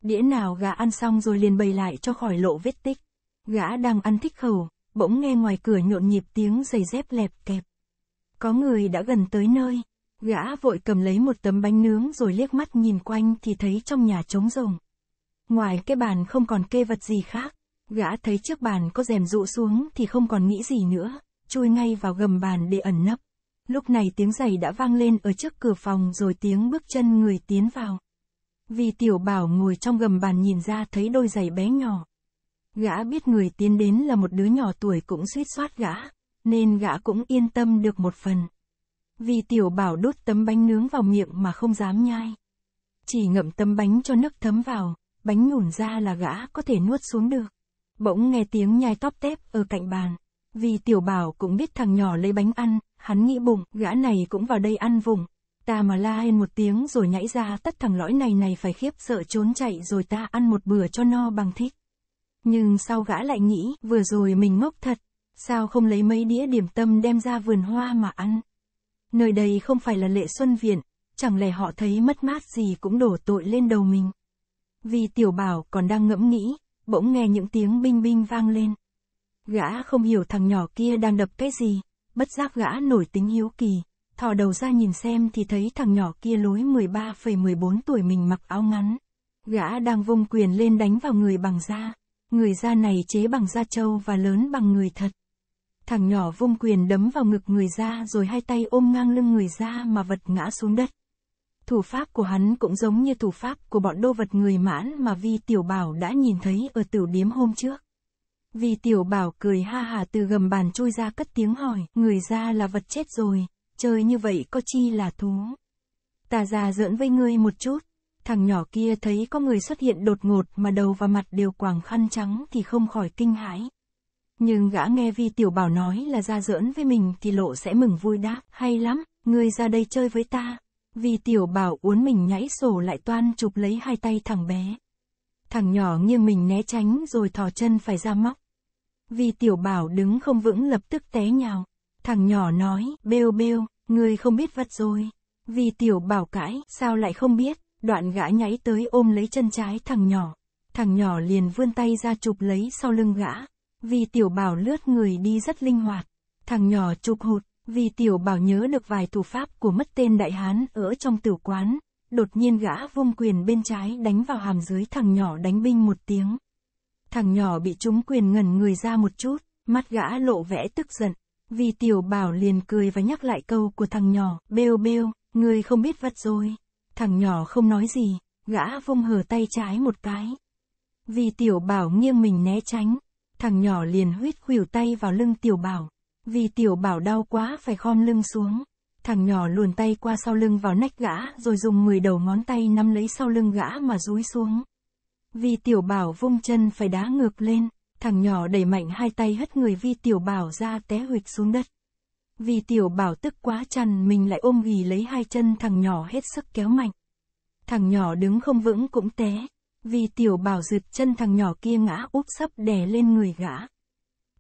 Đĩa nào gã ăn xong rồi liền bày lại cho khỏi lộ vết tích. Gã đang ăn thích khẩu, bỗng nghe ngoài cửa nhộn nhịp tiếng giày dép lẹp kẹp. Có người đã gần tới nơi. Gã vội cầm lấy một tấm bánh nướng rồi liếc mắt nhìn quanh thì thấy trong nhà trống rồng. Ngoài cái bàn không còn kê vật gì khác, gã thấy trước bàn có rèm rụ xuống thì không còn nghĩ gì nữa, chui ngay vào gầm bàn để ẩn nấp. Lúc này tiếng giày đã vang lên ở trước cửa phòng rồi tiếng bước chân người tiến vào. Vì tiểu bảo ngồi trong gầm bàn nhìn ra thấy đôi giày bé nhỏ. Gã biết người tiến đến là một đứa nhỏ tuổi cũng suýt soát gã, nên gã cũng yên tâm được một phần. Vì tiểu bảo đút tấm bánh nướng vào miệng mà không dám nhai. Chỉ ngậm tấm bánh cho nước thấm vào, bánh nhủn ra là gã có thể nuốt xuống được. Bỗng nghe tiếng nhai tóp tép ở cạnh bàn. Vì tiểu bảo cũng biết thằng nhỏ lấy bánh ăn, hắn nghĩ bụng, gã này cũng vào đây ăn vùng. Ta mà la hên một tiếng rồi nhảy ra tất thằng lõi này này phải khiếp sợ trốn chạy rồi ta ăn một bữa cho no bằng thích. Nhưng sau gã lại nghĩ, vừa rồi mình ngốc thật, sao không lấy mấy đĩa điểm tâm đem ra vườn hoa mà ăn nơi đây không phải là lệ xuân viện, chẳng lẽ họ thấy mất mát gì cũng đổ tội lên đầu mình. Vì tiểu bảo còn đang ngẫm nghĩ, bỗng nghe những tiếng binh binh vang lên. Gã không hiểu thằng nhỏ kia đang đập cái gì, bất giác gã nổi tính hiếu kỳ, thò đầu ra nhìn xem thì thấy thằng nhỏ kia lối 13,14 tuổi mình mặc áo ngắn. Gã đang vung quyền lên đánh vào người bằng da. Người da này chế bằng da trâu và lớn bằng người thật. Thằng nhỏ vung quyền đấm vào ngực người ra rồi hai tay ôm ngang lưng người ra mà vật ngã xuống đất. Thủ pháp của hắn cũng giống như thủ pháp của bọn đô vật người mãn mà Vi Tiểu Bảo đã nhìn thấy ở tử điếm hôm trước. Vi Tiểu Bảo cười ha hà từ gầm bàn chui ra cất tiếng hỏi, người ra là vật chết rồi, chơi như vậy có chi là thú. Ta già giỡn với ngươi một chút, thằng nhỏ kia thấy có người xuất hiện đột ngột mà đầu và mặt đều quàng khăn trắng thì không khỏi kinh hãi. Nhưng gã nghe Vi Tiểu Bảo nói là ra giỡn với mình thì lộ sẽ mừng vui đáp, hay lắm, ngươi ra đây chơi với ta. Vi Tiểu Bảo uốn mình nhảy sổ lại toan chụp lấy hai tay thằng bé. Thằng nhỏ nghiêng mình né tránh rồi thò chân phải ra móc. Vi Tiểu Bảo đứng không vững lập tức té nhào. Thằng nhỏ nói, bêu bêu, ngươi không biết vặt rồi. Vi Tiểu Bảo cãi, sao lại không biết, đoạn gã nhảy tới ôm lấy chân trái thằng nhỏ. Thằng nhỏ liền vươn tay ra chụp lấy sau lưng gã. Vì tiểu bảo lướt người đi rất linh hoạt. Thằng nhỏ chụp hụt, vì tiểu bảo nhớ được vài thủ pháp của mất tên đại hán ở trong tử quán. Đột nhiên gã vung quyền bên trái đánh vào hàm dưới thằng nhỏ đánh binh một tiếng. Thằng nhỏ bị trúng quyền ngẩn người ra một chút, mắt gã lộ vẽ tức giận. Vì tiểu bảo liền cười và nhắc lại câu của thằng nhỏ, bêu bêu, người không biết vật rồi. Thằng nhỏ không nói gì, gã vung hờ tay trái một cái. Vì tiểu bảo nghiêng mình né tránh, Thằng nhỏ liền huyết khuỷu tay vào lưng tiểu bảo. Vì tiểu bảo đau quá phải khom lưng xuống. Thằng nhỏ luồn tay qua sau lưng vào nách gã rồi dùng 10 đầu ngón tay nắm lấy sau lưng gã mà rúi xuống. Vì tiểu bảo vung chân phải đá ngược lên, thằng nhỏ đẩy mạnh hai tay hất người vi tiểu bảo ra té huỵch xuống đất. Vì tiểu bảo tức quá chằn mình lại ôm ghì lấy hai chân thằng nhỏ hết sức kéo mạnh. Thằng nhỏ đứng không vững cũng té, vì tiểu bảo rượt chân thằng nhỏ kia ngã úp sấp đè lên người gã.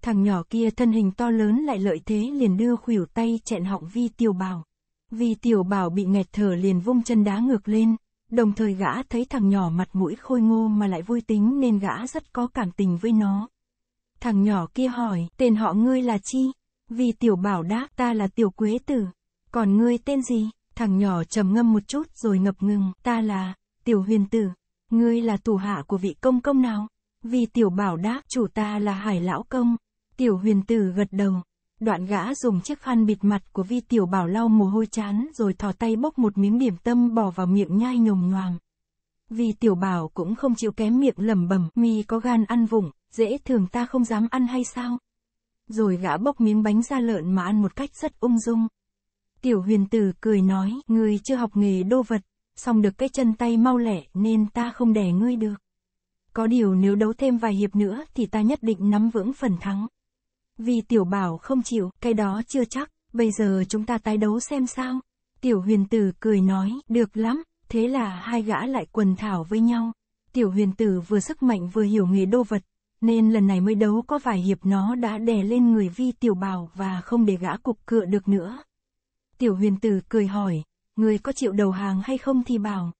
Thằng nhỏ kia thân hình to lớn lại lợi thế liền đưa khuỷu tay chẹn họng vi tiểu bảo. Vì tiểu bảo bị nghẹt thở liền vung chân đá ngược lên, đồng thời gã thấy thằng nhỏ mặt mũi khôi ngô mà lại vui tính nên gã rất có cảm tình với nó. Thằng nhỏ kia hỏi, tên họ ngươi là chi? Vì tiểu bảo đáp, ta là tiểu quế tử. Còn ngươi tên gì? Thằng nhỏ trầm ngâm một chút rồi ngập ngừng, ta là, tiểu huyền tử ngươi là thủ hạ của vị công công nào? Vì tiểu bảo đáp chủ ta là hải lão công. Tiểu huyền tử gật đầu. Đoạn gã dùng chiếc khăn bịt mặt của vi tiểu bảo lau mồ hôi chán rồi thò tay bốc một miếng điểm tâm bỏ vào miệng nhai nhồm nhoàm. Vì tiểu bảo cũng không chịu kém miệng lẩm bẩm, mi có gan ăn vụng, dễ thường ta không dám ăn hay sao? Rồi gã bốc miếng bánh da lợn mà ăn một cách rất ung dung. Tiểu huyền tử cười nói, người chưa học nghề đô vật, song được cái chân tay mau lẹ nên ta không đè ngươi được. Có điều nếu đấu thêm vài hiệp nữa thì ta nhất định nắm vững phần thắng. Vì tiểu bảo không chịu, cái đó chưa chắc, bây giờ chúng ta tái đấu xem sao. Tiểu huyền tử cười nói, được lắm, thế là hai gã lại quần thảo với nhau. Tiểu huyền tử vừa sức mạnh vừa hiểu nghề đô vật, nên lần này mới đấu có vài hiệp nó đã đè lên người vi tiểu bảo và không để gã cục cựa được nữa. Tiểu huyền tử cười hỏi, người có chịu đầu hàng hay không thì bảo.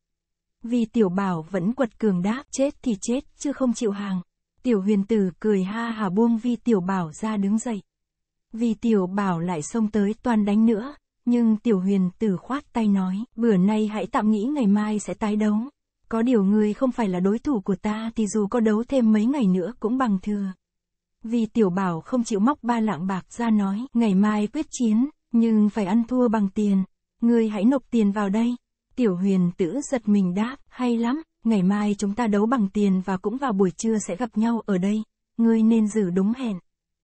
Vì tiểu bảo vẫn quật cường đáp, chết thì chết, chứ không chịu hàng. Tiểu huyền tử cười ha hà buông vi tiểu bảo ra đứng dậy. Vì tiểu bảo lại xông tới toàn đánh nữa, nhưng tiểu huyền tử khoát tay nói, bữa nay hãy tạm nghĩ ngày mai sẽ tái đấu. Có điều người không phải là đối thủ của ta thì dù có đấu thêm mấy ngày nữa cũng bằng thừa. Vì tiểu bảo không chịu móc ba lạng bạc ra nói, ngày mai quyết chiến, nhưng phải ăn thua bằng tiền ngươi hãy nộp tiền vào đây. Tiểu huyền tử giật mình đáp, hay lắm, ngày mai chúng ta đấu bằng tiền và cũng vào buổi trưa sẽ gặp nhau ở đây. Ngươi nên giữ đúng hẹn.